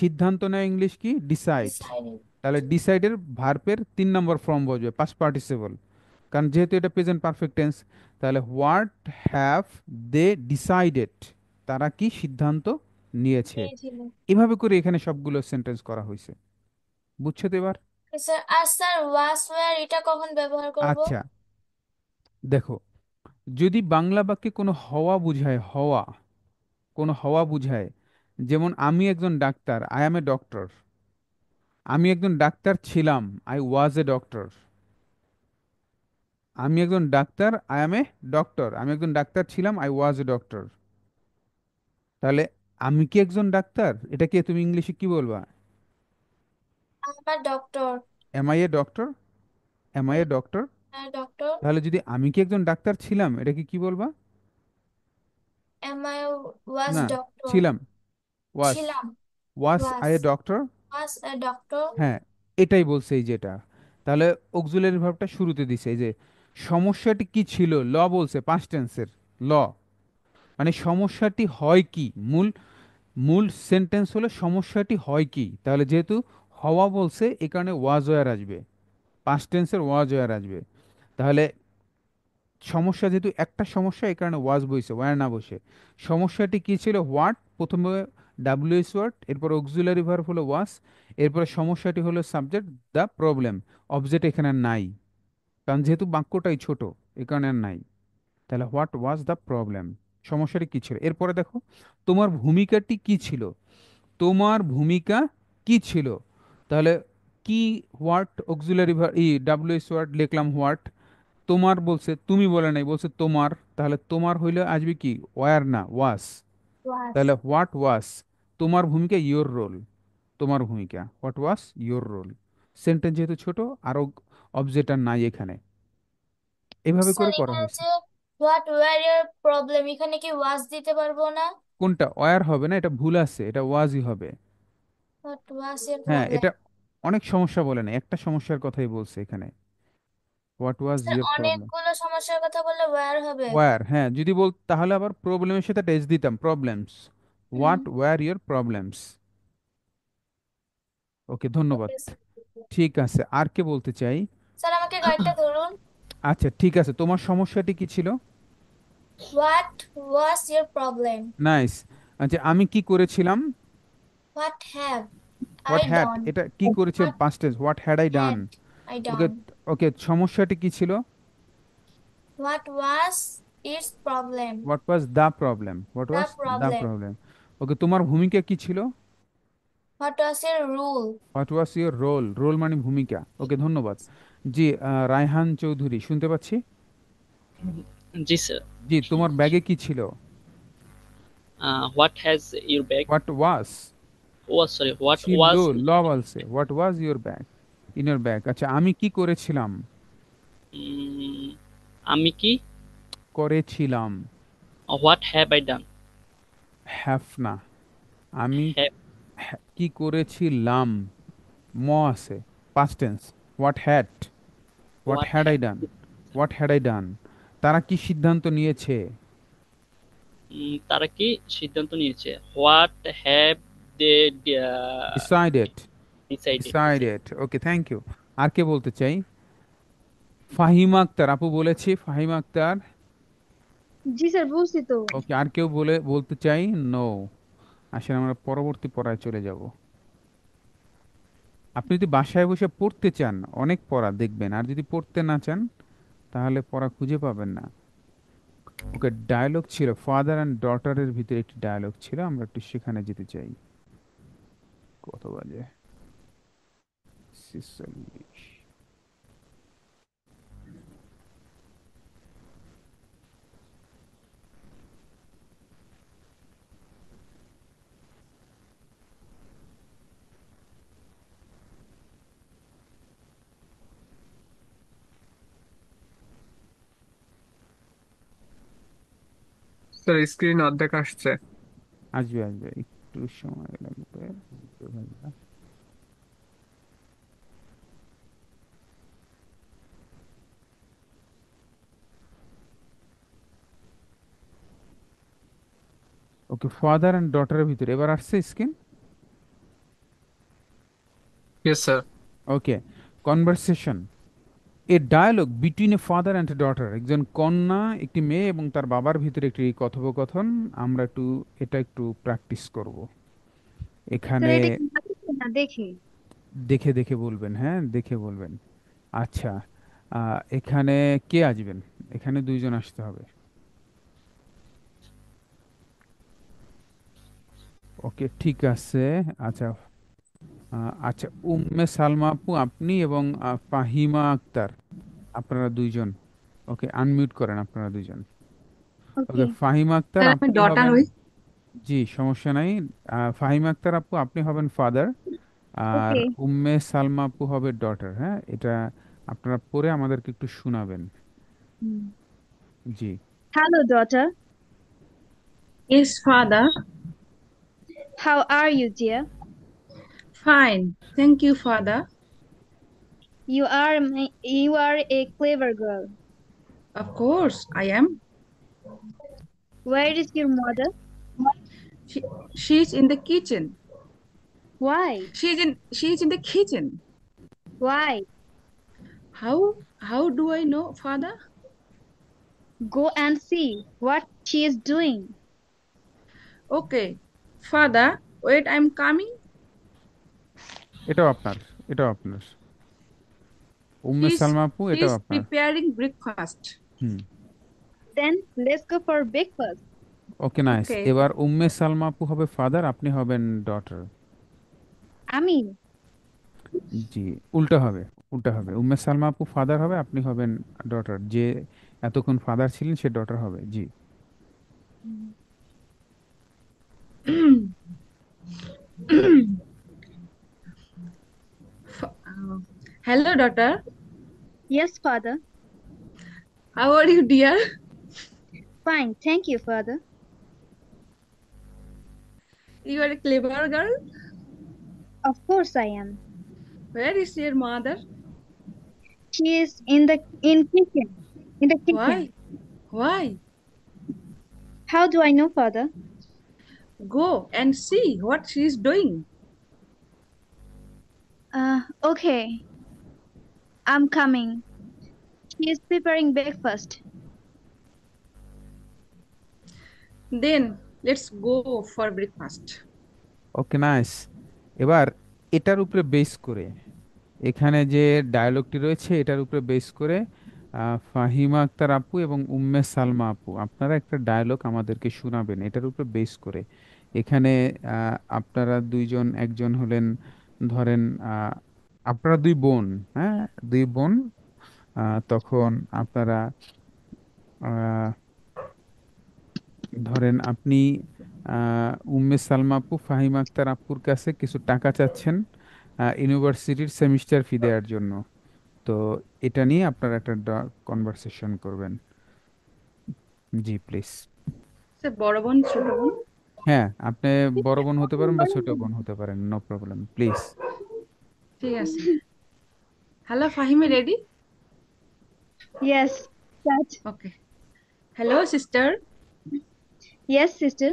সিদ্ধান্ত নেয় ইংলিশ কি ডিসাইড তাহলে ডিসাইডের ভার্পের তিন নম্বর ফর্ম বসবে পাস্ট পার্টিসিপল কারণ যেহেতু এটা প্রেজেন্ট পারফেক্ট টেন্স তাহলে হোয়াট হ্যাভ দে ডিসাইডেড তারা কি সিদ্ধান্ত নিয়েছে এভাবে করে এখানে সবগুলো সেন্টেন্স করা হয়েছে বুঝছো তো এবার এটা কখন আচ্ছা দেখো যদি বাংলা বাক্যে কোনো হওয়া বুঝায় হওয়া কোনো হওয়া বুঝায় যেমন আমি একজন ডাক্তার আই অ্যাম এ ডক্টর আমি একজন ডাক্তার ছিলাম আই ওয়াজ এ ডক্টর আমি একজন ডাক্তার আই অ্যাম এ ডক্টর আমি একজন ডাক্তার ছিলাম আই ওয়াজ এ ডক্টর তাহলে আমি কি একজন ডাক্তার এটাকে তুমি ইংলিশে কি বলবা doctor am I a doctor am I a doctor doctor তাহলে যদি আমি কি একজন ডাক্তার ছিলাম এটাকে কি বলবা এম আই ওয়াজ না ডক্টর ছিলাম ওয়াজ ছিলাম was I a doctor was a doctor হ্যাঁ এটাই বলছে এই যেটা তাহলে অক্সিলিয়ারি ভার্বটা শুরুতে দিছে এই যে সমস্যাটি কি ছিল ল বলছে পাস্ট টেন্সের ল মানে সমস্যাটি হয় কি মূল মূল সেন্টেন্স হলো সমস্যাটি হয় কি তাহলে যেহেতু হওয়া বলছে এ কারণে ওয়াজ ওয়ার আসবে পাস্ট টেন্সের ওয়াজ ওয়ার আসবে তাহলে সমস্যা যেহেতু একটা সমস্যা এ কারণে ওয়াজ বইছে ওয়ার না বসে সমস্যাটি কি ছিল হোয়াট প্রথমে ডাব্লিউএস ওয়ার্ড এরপর অক্সিলারি ভার্ব হলো ওয়াস এরপরে সমস্যাটি হলো সাবজেক্ট দ্য প্রবলেম অবজেক্ট এখানে নাই কারণ যেহেতু বাক্যটাই ছোট এ কারণে নাই তাহলে হোয়াট ওয়াজ দ্য প্রবলেম সমস্যাটি কী ছিল এরপরে দেখো তোমার ভূমিকাটি কি ছিল তোমার ভূমিকা কি ছিল তাহলে কি হোয়াট অক্সিলারি ভার ই ডাব্লিউএস ওয়ার্ড লিখলাম হোয়াট তোমার বলছে তুমি বলে নাই বলছে তোমার তাহলে তোমার হইলে আসবে কি ওয়ার না ওয়াস তাহলে হোয়াট ওয়াস তোমার ভূমিকা ইয়োর রোল তোমার ভূমিকা what was your role sentence যেহেতু ছোট আরো অবজেক্টার নাই এখানে এভাবে করে করা হয়েছে হোয়াট ওয়্যার ইওর প্রবলেম এখানে কি ওয়াজ দিতে পারবো না কোনটা ওয়্যার হবে না এটা ভুল আছে এটা ওয়াজই হবে হোয়াট ওয়াজ ইওর হ্যাঁ প্রবলেম এটা অনেক সমস্যা বলে না একটা সমস্যার কথাই বলছে এখানে হোয়াট ওয়াজ ইয়োর প্রবলেম অনেকগুলো সমস্যার কথা বললে ওয়্যার হবে ওয়্যার হ্যাঁ যদি বল তাহলে আবার প্রবলেমের সাথে টেস্ট দিতাম problems what were your problems okay ধন্যবাদ ঠিক আছে আর কে বলতে চাই স্যার আমাকে গাইডটা ধরুন আচ্ছা ঠিক আছে তোমার সমস্যাটি কি ছিল what was your problem nice আচ্ছা আমি কি করেছিলাম হোয়াট হ্যাভ হোয়াট হ্যাড এটা কি করেছিলাম past tense what had I done okay okay সমস্যাটি কি ছিল what was it's problem what was the problem what The was the problem. Problem okay তোমার ভূমিকা কি ছিল what was your role what was your role role মানে ভূমিকা ওকে ধন্যবাদ জি রায়হান চৌধুরী শুনতে পাচ্ছি জি স্যার জি তোমার ব্যাগে কি ছিল what has your bag what was oh sorry what ছিল ওয়াজ ল বলছে what was your bag inner back আচ্ছা আমি কি করেছিলাম আমি কি করেছিলাম what have I done have না আমি কি করেছিলাম ম আছে past tense what had what had I done what had I done তারা কি সিদ্ধান্ত নিয়েছে তারা কি সিদ্ধান্ত নিয়েছে what have they decided decided okay thank you আর কে বলতে চাই ফাহিমা আক্তার আপু বলেছি ফাহিমা আক্তার জি স্যার বুঝছি তো ওকে আর কেউ বলে বলতে চাই নো আসলে আমরা পরবর্তী পড়ায় চলে যাব আপনি যদি বাসায় বসে পড়তে চান অনেক পড়া দেখবেন আর যদি পড়তে না চান তাহলে পড়া খুঁজে পাবেন না ওকে ডায়লগ ছিল ফাদার অ্যান্ড ডটারের ভিতরে একটি ডায়লগ ছিল আমরা একটু সেখানে যেতে চাই কত বাজে sessions. স্যার স্ক্রিন অর্ধেক আসছে আসবে আসবে একটু সময় লাগবে ওকে ফাদার এন্ড ডটারের ভিতরে এবার আসছে screen yes sir okay conversation a dialogue between a father and daughter একজন কন্যা একটি মেয়ে এবং তার বাবার ভিতরে একটি কথোপকথন আমরা একটু এটা একটু প্র্যাকটিস করব এখানে দেখি দেখে দেখে বলবেন হ্যাঁ দেখে বলবেন আচ্ছা এখানে কে আসবেন এখানে দুইজন আসতে হবে ওকে ঠিক আছে আচ্ছা আচ্ছা উম্মে সালমা আপু আপনি এবং ফাহিমা আক্তার আপনারা দুইজন ওকে আনমিউট করেন আপনারা দুইজন ওকে ফাহিমা আক্তার আপনি ডটার হই জি সমস্যা নাই ফাহিমা আক্তার আপু আপনি হবেন ফাদার আর উম্মে সালমা আপু হবে ডটার হ্যাঁ এটা আপনারা পরে আমাদেরকে একটু শোনাবেন জি hello daughter is father How are you, dear? Fine. Thank you, father. You are you are a clever girl. Of course, I am. Where is your mother? She, she's in the kitchen. Why? She's in she's in the kitchen. Why? How how do I know, father? Go and see what she is doing. Okay, father wait I am coming এটাও আপনার এটাও আপনার উম্মে সালমা আপু এটাও আপনার preparing breakfast hmm then let's go for breakfast okay nice এবার উম্মে সালমা আপু হবে ফাদার আপনি হবেন ডটার আমি জি উল্টা হবে উল্টা হবে উম্মে সালমা আপু ফাদার হবে আপনি হবেন ডটার যে এতক্ষণ ফাদার ছিলেন সে ডটার হবে জি Hello, daughter. Yes, father. How are you, dear? Fine, thank you, father. You are a clever girl? Of course I am. Where is your mother? She is in the in kitchen. In the kitchen. Why? Why? How do I know, father? Go and see what she is doing. Uh, okay. I'm coming. She is preparing breakfast. Then let's go for breakfast. Okay nice এবার এটার উপরে base করে এখানে যে ডায়ালগটি রয়েছে এটার উপরে base করে ফাহিমা আক্তার আপু এবং উম্মে সালমা আপু আপনারা একটা ডায়ালগ আমাদেরকে শোনাবেন এটার উপরে বেস করে এখানে আপনারা দুইজন একজন হলেন ধরেন আপনারা দুই বোন হ্যাঁ দুই বোন তখন আপনারা ধরেন আপনি উম্মে সালমা আপু ফাহিম আক্তার আপুর কাছে কিছু টাকা চাচ্ছেন ইউনিভার্সিটির সেমিস্টার ফি দেওয়ার জন্য তো এটা নিয়ে আপনারা একটা কনভারসেশন করবেন জি প্লিজ বড় বোন ছোট বোন হ্যাঁ আপনি বড় বোন হতে পারেন বা ছোট বোন হতে পারেন নো প্রবলেম প্লিজ ঠিক আছে হ্যালো ফাহিমে ready yes okay hello sister yes sister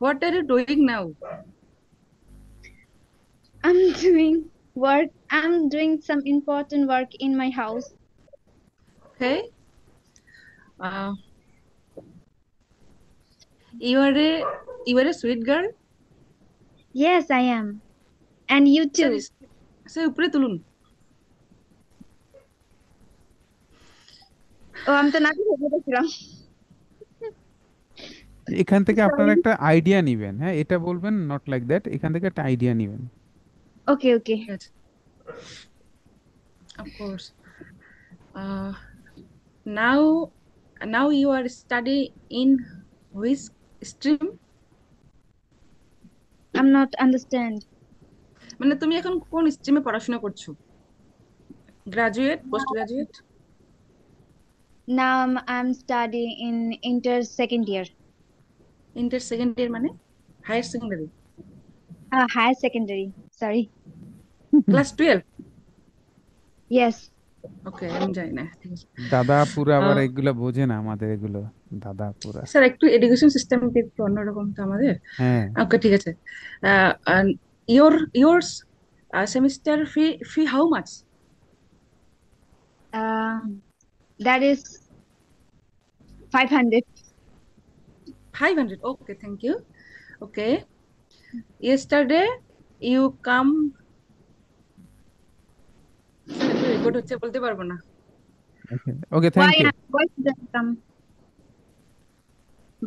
what are you doing now I am doing work i'm doing some important work in my house okay uh, you are a you are a sweet girl. Yes, I am, and you too. সে উপরে তুলুন ও আমি তো নাকি ভেবেছিলাম এখান থেকে আপনারা একটা আইডিয়া নেবেন হ্যাঁ এটা বলবেন নট লাইক দ্যাট এখান থেকে একটা আইডিয়া নেবেন okay okay of course now now you are study in which stream I am not understand মানে তুমি এখন কোন স্ট্রিমে পড়াশোনা করছো graduate post graduate now I am study in inter second year inter second year মানে higher secondary higher secondary sorry class 12 yes okay আমি জানি না দাদা আবার এগুলো বোঝে না আমাদের এগুলো দাদা স্যার একটু এডুকেশন সিস্টেম একটু অন্যরকম তো আমাদের হ্যাঁ ওকে ঠিক আছে your yours semester fee fee how much that is five 500 500 okay thank you okay yesterday you come record হচ্ছে বলতে পারবো না okay thank you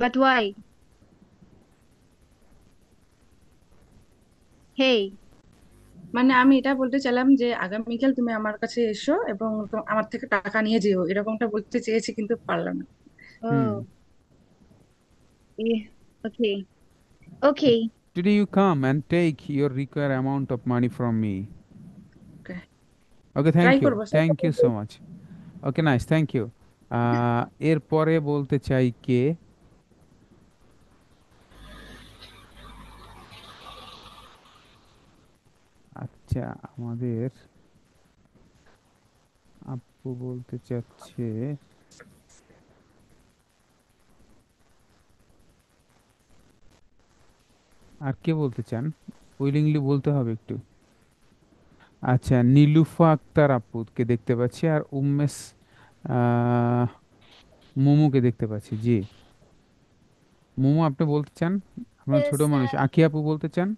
but why hey মানে আমি এটা বলতে চাইলাম যে আগামীকাল তুমি আমার কাছে এসো এবং আমার থেকে টাকা নিয়ে যেও এরকমটা বলতে চেয়েছি কিন্তু পারলাম না oh. hmm. eh, okay okay today you come and take your required amount of money from me okay thank you thank you so much okay nice thank you এরপরে বলতে চাই কে আচ্ছা আমাদের আপু বলতে চাচ্ছে আর কে বলতে চান উইলিংলি বলতে হবে একটু আচ্ছা নীলুফা আক্তার আপুকে দেখতে পাচ্ছি আর উম্মেস মোমোকে দেখতে পাচ্ছি জি মোমো আপনি বলতে চান আপনার ছোট মানুষ আখি আপু বলতে চান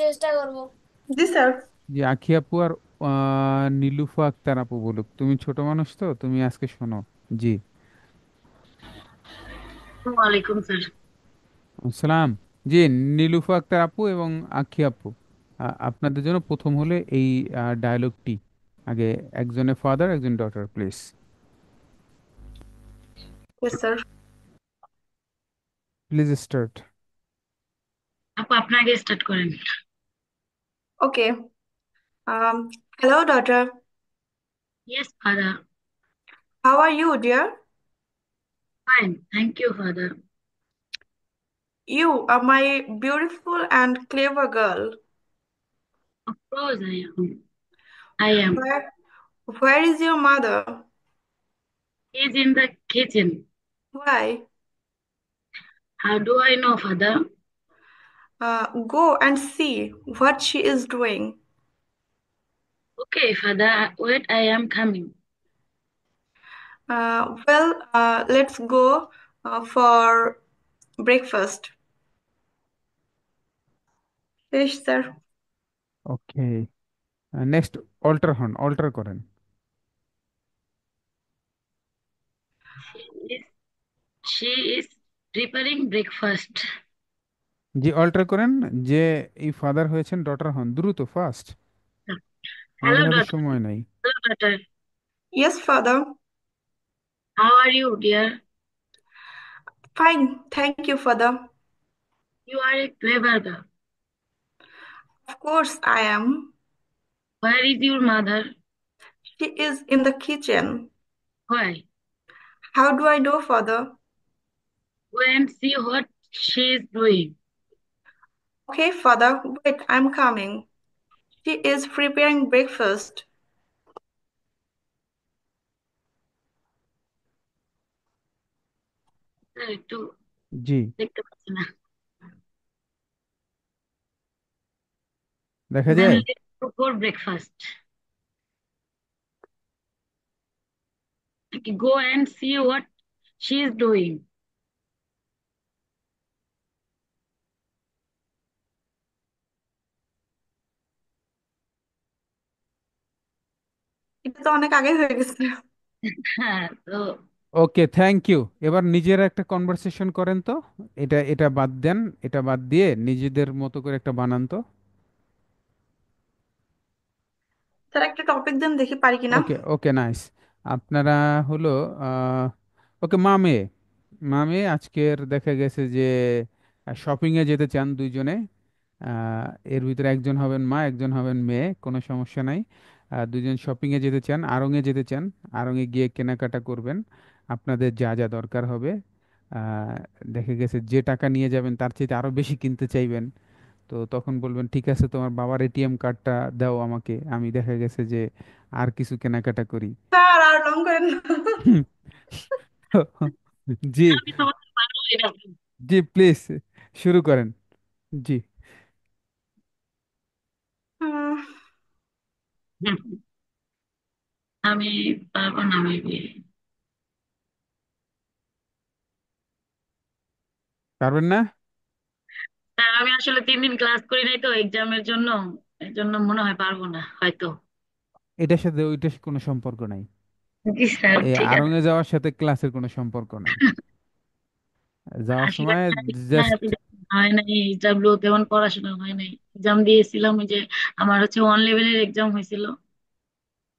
চেষ্টা করব জি স্যার জি আখি আপু আর নীলুফা আক্তার আপু বলুক তুমি ছোট মানুষ তো তুমি আজকে শোনো জি আসসালাম জি নীলুফা আক্তার আপু এবং আখি আপু আপনাদের জন্য প্রথম হলে এই ডায়লগটি আগে একজনের ফাদার একজন ডটার প্লিজ প্লিজ স্টার্ট আপু আপনি আগে স্টার্ট করেন okay hello daughter yes father how are you dear fine thank you father You are my beautiful and clever girl. course I am. Hmm. I am. Where, where is your mother? He's in the kitchen. Why? How do I know, father? Uh, go and see what she is doing. Okay, father, wait, I am coming. Uh, well, uh, let's go uh, for breakfast. Yes, sir. Okay next alter হন alter করেন she is breakfast জি alter করেন যে এই father হয়েছেন daughter হন দ্রুত fast hello daughter সময় নাই hello daughter yes father how are you dear fine thank you father you are a clever girl Of course, I am. Where is your mother? She is in the kitchen. Why? How do I know, father? Go and see what she is doing. Okay, father, wait, I'm coming. She is preparing breakfast. একটু জি দেখতে দেখা যায় breakfast go and see what she is doing এটা তো অনেক আগে হয়ে গেছে হ্যাঁ তো ওকে থ্যাংক ইউ এবার নিজের একটা কনভারসেশন করেন তো এটা এটা বাদ দেন এটা বাদ দিয়ে নিজেদের মতো করে একটা বানান তো স্যার একটা টপিক দেন দেখি পারি কিনা ওকে ওকে নাইস আপনারা হলো ওকে মামে মামে আজকের দেখা গেছে যে শপিংয়ে যেতে চান দুইজনে এর ভিতরে একজন হবেন মা একজন হবেন মেয়ে কোনো সমস্যা নাই দুজন শপিংয়ে যেতে চান আড়ঙে যেতে চান আড়ঙে গিয়ে কেনাকাটা করবেন আপনাদের যা যা দরকার হবে দেখা গেছে যে টাকা নিয়ে যাবেন তার চেয়ে আরও বেশি কিনতে চাইবেন তো তখন বলবেন ঠিক আছে তোমার বাবার এটিএম কার্ডটা দাও আমাকে আমি দেখা গেছে যে আর কিছু কেনাকাটা করি আর করেন না জি আমি তোমাকে পারবো জি প্লিজ শুরু করেন জি আমি পারবো না পারবেন না হ্যাঁ আমি আসলে তিন দিন ক্লাস করি নাই তো এক্সামের জন্য এর জন্য মনে হয় পারবো না হয়তো এটার সাথে ওইটার কোনো সম্পর্ক নাই স্যার এই ঠিক আছে আরঙে যাওয়ার সাথে ক্লাসের কোনো সম্পর্ক নাই যাওয়ার আসলে সময় জাস্ট হ্যাঁ, হয় নাই এইচডাব্লিউ তেমন পড়াশোনা হয় নাই এক্সাম দিয়েছিলাম ওই যে আমার হচ্ছে ওয়ান লেভেলের এক্সাম হয়েছিল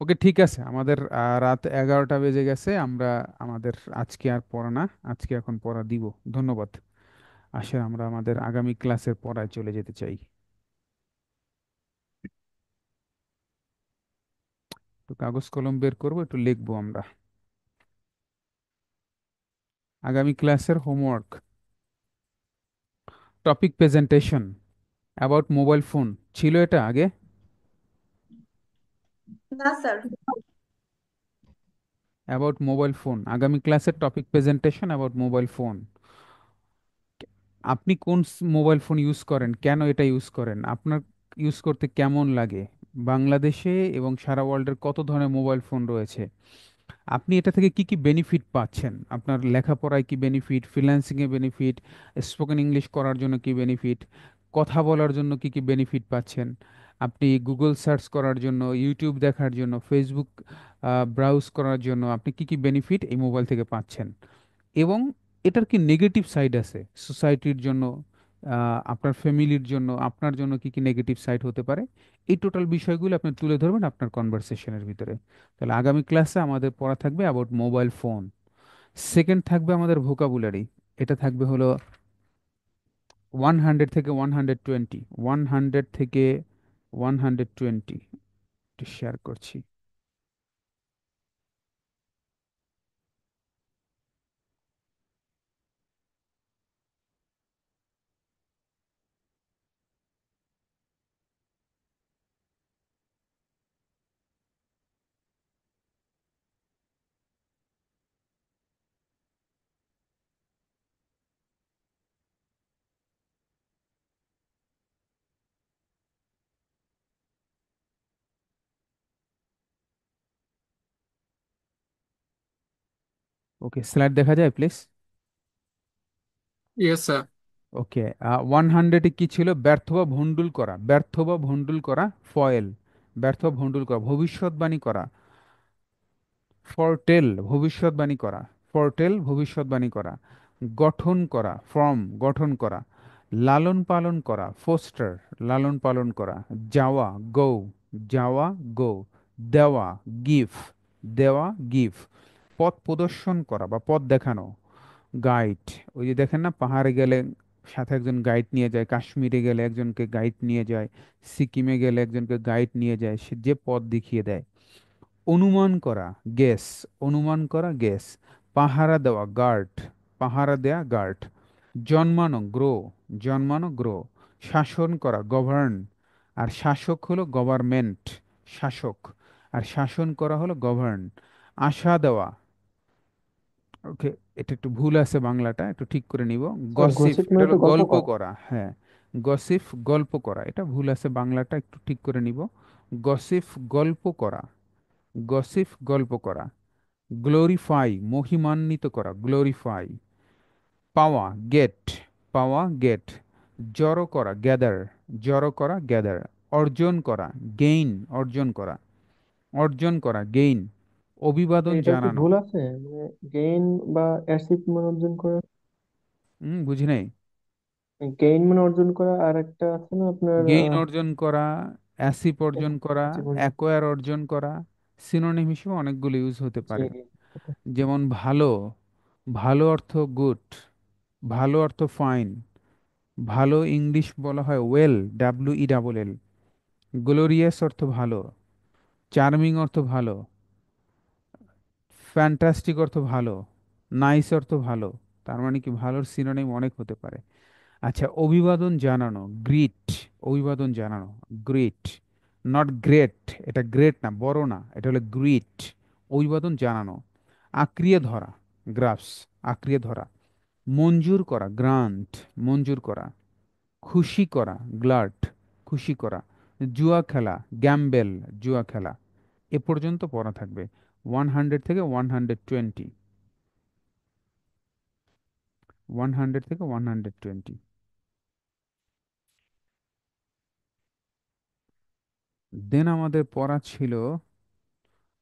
ওকে ঠিক আছে আমাদের রাত এগারোটা বেজে গেছে আমরা আমাদের আজকে আর পড়া না আজকে এখন পড়া দিব ধন্যবাদ আসলে আমরা আমাদের আগামী ক্লাসের পড়ায় চলে যেতে চাই তো কাগজ কলম বের করবো একটু লিখবো আমরা আগামী ক্লাসের homework topic presentation about mobile phone ছিল এটা আগে না স্যার অ্যাবাউট মোবাইল ফোন আগামী ক্লাসের topic presentation about mobile phone আপনি কোন মোবাইল ফোন ইউজ করেন কেন এটা ইউজ করেন আপনার ইউজ করতে কেমন লাগে বাংলাদেশে এবং সারা ওয়ার্ল্ডের কত ধরনের মোবাইল ফোন রয়েছে আপনি এটা থেকে কি কি বেনিফিট পাচ্ছেন আপনার লেখাপড়ায় কি বেনিফিট ফ্রিল্যান্সিংয়ে বেনিফিট স্পোকেন ইংলিশ করার জন্য কি বেনিফিট কথা বলার জন্য কি কি বেনিফিট পাচ্ছেন আপনি গুগল সার্চ করার জন্য ইউটিউব দেখার জন্য ফেসবুক ব্রাউজ করার জন্য আপনি কি কি বেনিফিট এই মোবাইল থেকে পাচ্ছেন এবং এটার কি নেগেটিভ সাইড আছে সোসাইটির জন্য আপনার ফ্যামিলির জন্য আপনার জন্য কি কি নেগেটিভ সাইড হতে পারে এই টোটাল বিষয়গুলো আপনি তুলে ধরবেন আপনার কনভারসেশনের ভিতরে তাহলে আগামী ক্লাসে আমাদের পড়া থাকবে অ্যাবাউট মোবাইল ফোন সেকেন্ড থাকবে আমাদের ভোকাবুলারি এটা থাকবে হলো ওয়ান হান্ড্রেড থেকে one hundred twenty one hundred থেকে ওয়ান হান্ড্রেড টোয়েন্টি শেয়ার করছি ওকে স্লাইড দেখা যায় please yes sir okay one হান্ড্রেডে কি ছিল ব্যর্থ বা ভণ্ডুল করা ব্যর্থ বা ভণ্ডুল করা ফয়েল ব্যর্থ বা ভণ্ডুল করা ভবিষ্যৎবাণী করা ফরটেল ভবিষ্যৎবাণী করা ফরটেল ভবিষ্যৎবাণী করা গঠন করা ফর্ম গঠন করা লালন পালন করা ফোস্টার লালন পালন করা যাওয়া গো যাওয়া গো দেওয়া গিফ দেওয়া গিফ পথ প্রদর্শন করা বা পথ দেখানো গাইড ওই যে দেখেন না পাহাড়ে গেলে সাথে একজন গাইড নিয়ে যায় কাশ্মীরে গেলে একজনকে গাইড নিয়ে যায় সিকিমে গেলে একজনকে গাইড নিয়ে যায় সে যে পথ দেখিয়ে দেয় অনুমান করা গেস অনুমান করা গেস পাহারা দেওয়া গার্ড পাহারা দেয়া গার্ড জন্মানো গ্রো জন্মানো গ্রো শাসন করা গভর্ন আর শাসক হলো গভর্নমেন্ট শাসক আর শাসন করা হলো গভর্ন আশা দেওয়া ওকে এটা একটু ভুল আছে বাংলাটা একটু ঠিক করে নিব গসিপ গসিপ এটা মানে হলো তো গল্প গল্প করা করা হ্যাঁ গসিপ গল্প করা এটা ভুল আছে বাংলাটা একটু ঠিক করে নিব গসিপ গল্প করা গসিপ গল্প করা গ্লোরিফাই মহিমান্বিত করা গ্লোরিফাই পাওয়া গেট পাওয়া গেট জড়ো করা গ্যাদার জড়ো করা গ্যাদার অর্জন করা গেইন অর্জন করা অর্জন করা গেইন অভিবাদন এটা কি জানানো ভুল আছে মানে গেইন বা অ্যাসিড মান অর্জন করা হুম বুঝি নাই গেইন মানে অর্জন করা আর একটা আছে না আপনার গেইন অর্জন করা অ্যাসিপ অর্জন করা অ্যাকোয়ার অর্জন করা সিনোনিম হিসেবে অনেকগুলো ইউজ হতে জি পারে যেমন ভালো ভালো অর্থ গুড ভালো অর্থ ফাইন ভালো ইংলিশ বলা হয় well W E double L glorious অর্থ ভালো চার্মিং অর্থ ভালো ফ্যান্টাস্টিক অর্থ ভালো নাইস অর্থ ভালো তার মানে কি ভালোর সিনোনিম অনেক হতে পারে আচ্ছা অভিবাদন জানানো গ্রিট অভিবাদন জানানো গ্রিট নট গ্রেট এটা গ্রেট না বড় না এটা হলো গ্রিট অভিবাদন জানানো আক্রিয়ে ধরা গ্রাফস আক্রিয়ে ধরা মঞ্জুর করা গ্রান্ট মঞ্জুর করা খুশি করা গ্লাট খুশি করা জুয়া খেলা গ্যাম্বেল জুয়া খেলা এ পর্যন্ত পড়া থাকবে ওয়ান হান্ড্রেড থেকে one hundred twenty one hundred থেকে ওয়ান হান্ড্রেড টোয়েন্টি দেন আমাদের পড়া ছিল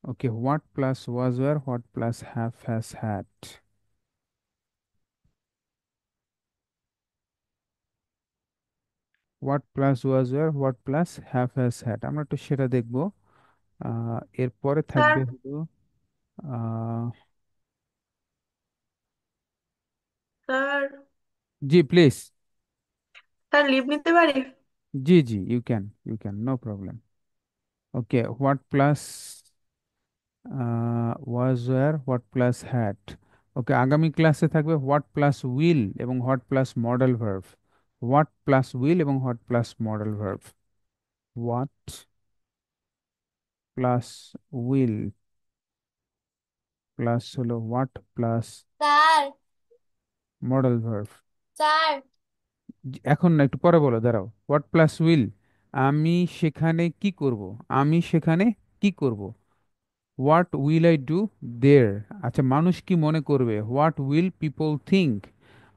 okay what plus was were what plus have has had what plus was were what plus have has had আমরা একটু সেটা দেখবো আহ এরপরে থাকবে হলো স্যার জি প্লিজ স্যার লিভ নিতে পারি জি জি you can you can no problem okay what class was were what plus hat ওকে আগামী ক্লাসে থাকবে হোয়াট প্লাস উইল এবং what plus modal verb what plus will এবং what plus modal verb what plus will plus হলো what plus sir modal verb sir এখন না একটু পরে বলো দাঁড়াও হোয়াট প্লাস উইল আমি সেখানে কি করব আমি সেখানে কি করব what will I do there আচ্ছা মানুষ কি মনে করবে হোয়াট উইল পিপল থিঙ্ক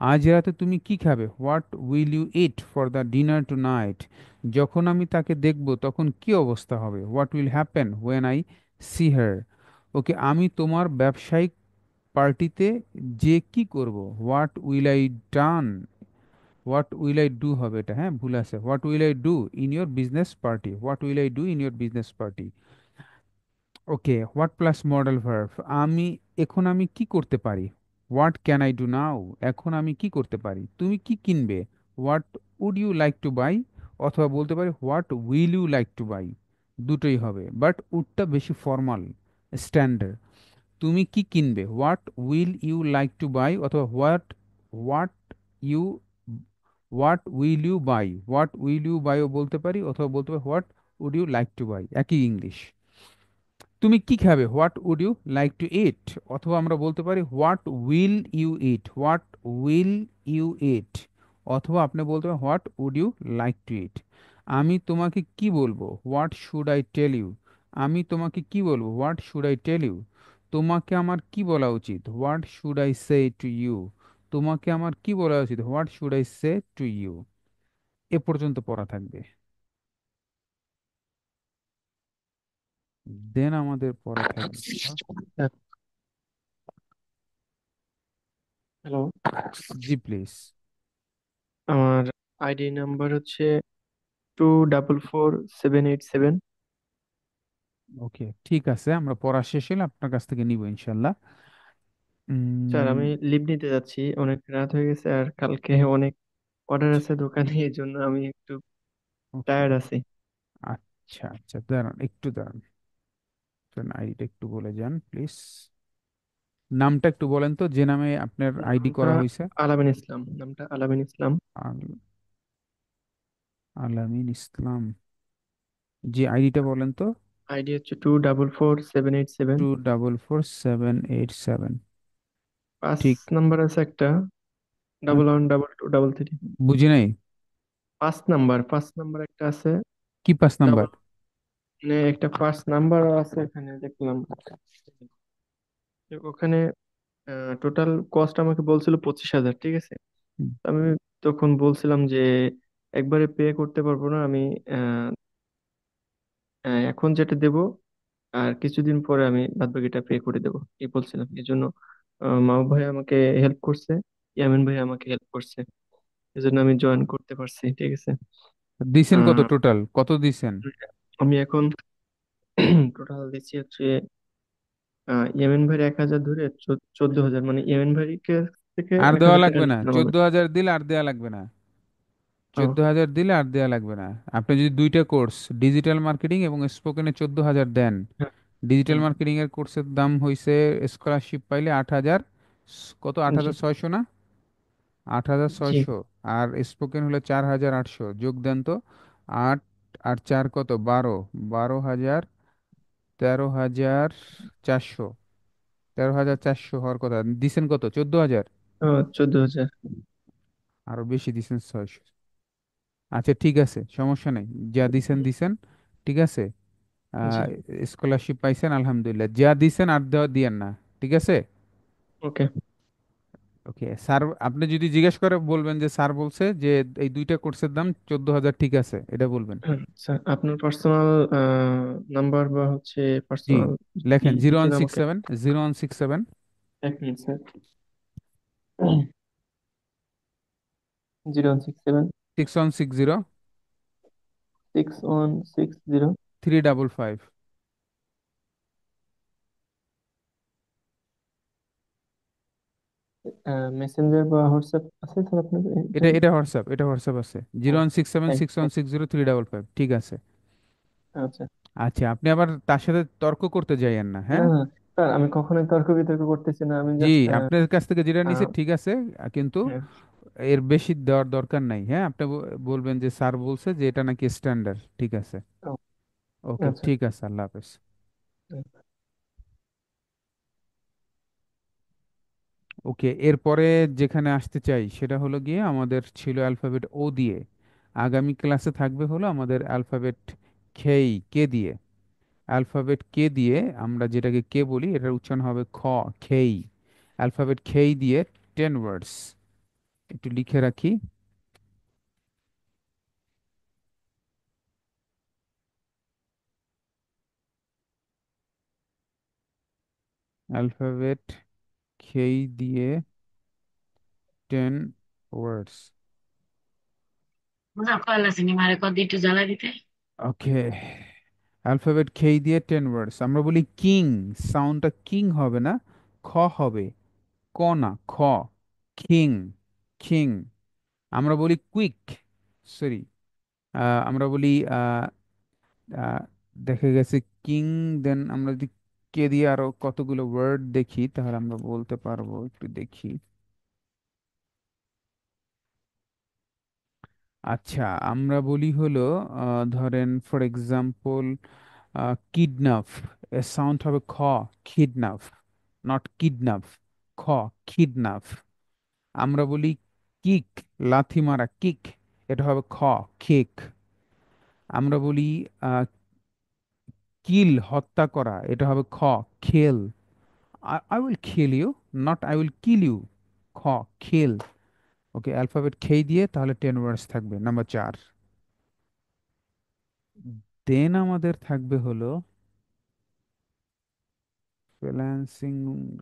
আজ রাতে তুমি কি খাবে what will you eat for the dinner tonight যখন আমি তাকে দেখব তখন কি অবস্থা হবে what will happen when I see her okay আমি তোমার ব্যবসায়িক পার্টিতে যে কি করব what will I done what will I do হবে এটা হ্যাঁ ভুল আছে what will I do in your business party what will I do in your business party okay what plus modal verb আমি এখন আমি কি করতে পারি what can I do now এখন আমি কি করতে পারি তুমি কি কিনবে what would you like to buy অথবা বলতে পারি what will you like to buy দুটোই হবে বাট উডটা বেশি ফর্মাল স্ট্যান্ডার্ড তুমি কি কিনবে what will you like to buy অথবা what what you what will you buy what will you বাইও বলতে পারি অথবা বলতে পারি what would you like to buy একই ইংলিশ তুমি কি খাবে what would you like to eat অথবা আমরা বলতে পারি what will you eat what will you eat অথবা আপনি বলতে পারেন what would you like to eat আমি তোমাকে কি বলবো what should I tell you আমি তোমাকে কি বলবো what should I tell you তোমাকে আমার কি বলা উচিত what should I say to you তোমাকে আমার কি বলা উচিত what should I say to you এ পর্যন্ত পড়া থাকবে দেন আমাদের পরে আচ্ছা। হ্যালো জি প্লিজ আমার আইডি নাম্বার হচ্ছে two double four seven eight seven okay ঠিক আছে আমরা পড়া শেষ হলে আপনার কাছ থেকে নিব ইনশাল্লাহ স্যার আমি লিভ নিতে যাচ্ছি অনেক রাত হয়ে গেছে আর কালকে অনেক অর্ডার আছে দোকানে এই জন্য আমি একটু টায়ার্ড আছি আচ্ছা আচ্ছা দাঁড়ান একটু দাঁড়ান আইডিটা একটু বলে যান প্লিজ নামটা একটু বলেন তো যে নামে আপনার আইডি করা হয়েছে আলামিন ইসলাম নামটা আলামিন ইসলাম আল- আলামিন ইসলাম জি আইডিটা বলেন তো আইডি হচ্ছে two double four seven eight seven two double four seven eight seven পাঁচ ঠিক নাম্বার আছে একটা double one double two double three বুঝি নাই পাঁচ নাম্বার পাঁচ নাম্বার একটা আছে কি পাঁচ নাম্বার ডাবল মানে একটা পাঁচ নাম্বার আছে এখানে দেখলাম ওখানে টোটাল কস্ট আমাকে বলছিল পঁচিশ হাজার ঠিক আছে আমি তখন বলছিলাম যে একবারে পে করতে পারবো না আমি এখন যেটা দেব আর কিছুদিন পরে আমি বাদবাকিটা পে করে দেবো এই বলছিলাম এই জন্য মা ভাই আমাকে হেল্প করছে ইয়ামিন ভাই আমাকে হেল্প করছে এই জন্য আমি জয়েন করতে পারছি ঠিক আছে দিছেন কত টোটাল কত দিছেন আমি এখন টোটাল দিচ্ছি হচ্ছে ইয়েমেন ভাই এক হাজার ধরে চোদ্দ হাজার মানে ইয়েমেন ভাই থেকে আর দেওয়া লাগবে না চোদ্দ হাজার দিলে আর দেওয়া লাগবে না চোদ্দ হাজার দিলে আর দেওয়া লাগবে না আপনি যদি দুইটা কোর্স ডিজিটাল মার্কেটিং এবং স্পোকেনে চোদ্দ হাজার দেন ডিজিটাল হ্যাঁ। মার্কেটিং এর কোর্সের দাম হয়েছে স্কলারশিপ পাইলে আট হাজার কত আট হাজার ছয়শো না আট হাজার ছয়শো আর স্পোকেন হলে চার হাজার আটশো যোগ দেন তো আট আর চার কত বারো বারো হাজার তেরো হাজার চারশো তেরো হাজার চারশো হওয়ার কথা দিছেন কত চোদ্দ হাজার চোদ্দ হাজার আরো বেশি দিছেন ছয়শো আচ্ছা ঠিক আছে সমস্যা নাই যা দিছেন দিছেন ঠিক আছে জি আচ্ছা। স্কলারশিপ পাইছেন আলহামদুলিল্লাহ যা দিছেন আর দেওয়া দিয়েন না ঠিক আছে ওকে ওকে স্যার আপনি যদি জিজ্ঞেস করে বলবেন যে স্যার বলছে যে এই দুইটা কোর্সের দাম চোদ্দ হাজার ঠিক আছে এটা বলবেন স্যার আপনার পার্সোনাল নাম্বার বা হচ্ছে জি পার্সোনাল লেখেন zero one six seven zero one six seven এক minute sir zero one six seven six one six zero six one six zero three double five messenger বা হোয়াটসঅ্যাপ আছে sir আপনাদের এটা এটা হোয়াটসঅ্যাপ এটা হোয়াটসঅ্যাপ আছে zero one six seven six one six zero three double five ঠিক আছে আচ্ছা আচ্ছা আপনি আবার তার সাথে তর্ক করতে যাইয়েন না হ্যাঁ না না স্যার আমি কখনোই তর্ক বিতর্ক করতেছি না আমি জি জাস্ট আপনার কাছ থেকে যেটা নিছে ঠিক আছে কিন্তু হ্যাঁ। এর বেশি দেওয়ার দরকার নাই হ্যাঁ আপনি বলবেন যে স্যার বলছে যে এটা নাকি স্ট্যান্ডার্ড ঠিক আছে ওকে আচ্ছা ঠিক আছে আল্লাহ হাফেজ আচ্ছা। ওকে এরপরে যেখানে আসতে চাই সেটা হলো গিয়ে আমাদের ছিল অ্যালফাবেট ও দিয়ে আগামী ক্লাসে থাকবে হলো আমাদের অ্যালফাবেট খেই কে দিয়ে অ্যালফাবেট কে দিয়ে আমরা যেটাকে কে বলি এটার উচ্চারণ হবে খ খেই অ্যালফাবেট খেই দিয়ে টেন ওয়ার্ডস একটু লিখে রাখি অ্যালফাবেট সেই দিয়ে টেন ওয়ার্ডস ওকে অ্যালফাবেট খেই দিয়ে টেন ওয়ার্ডস আমরা বলি কিং সাউন্ডটা কিং হবে না খ হবে ক না খ খিং খিং আমরা বলি কুইক সরি আমরা বলি দেখে গেছে কিং দেন আমরা যদি কে দিয়ে আরো কতগুলো ওয়ার্ড দেখি তাহলে আমরা বলতে পারবো একটু দেখি আচ্ছা আমরা বলি হলো ধরেন ফর এক্সাম্পল কিডনাফ এ সাউন্ড হবে খ খিডনাফ নট কিডনাফ খ কিডন্যাপ আমরা বলি কিক লাথি মারা কিক এটা হবে খ কিক আমরা বলি কিল হত্যা করা এটা হবে খ খেল আই উইল খেল you not I will kill you খ খেল ওকে অ্যালফাবেট খেয়ে দিয়ে তাহলে টেন ওয়ার্ডস থাকবে নাম্বার চার দেন আমাদের থাকবে হলো freelancing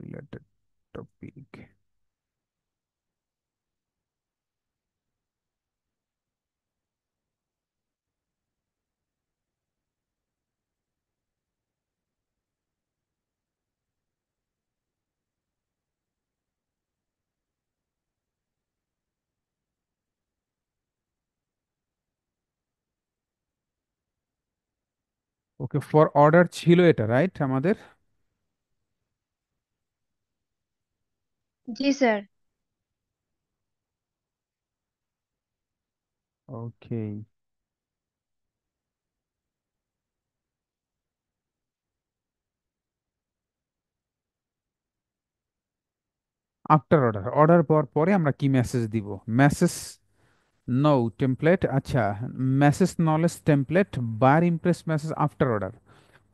related topic okay for order ছিল এটা রাইট আমাদের জি sir okay after order order পর পরে আমরা কি মেসেজ দিব মেসেজ no টেমপ্লেট আচ্ছা মেসেজ নলেজ টেমপ্লেট বার ইমপ্রেস মেসেজ আফটার অর্ডার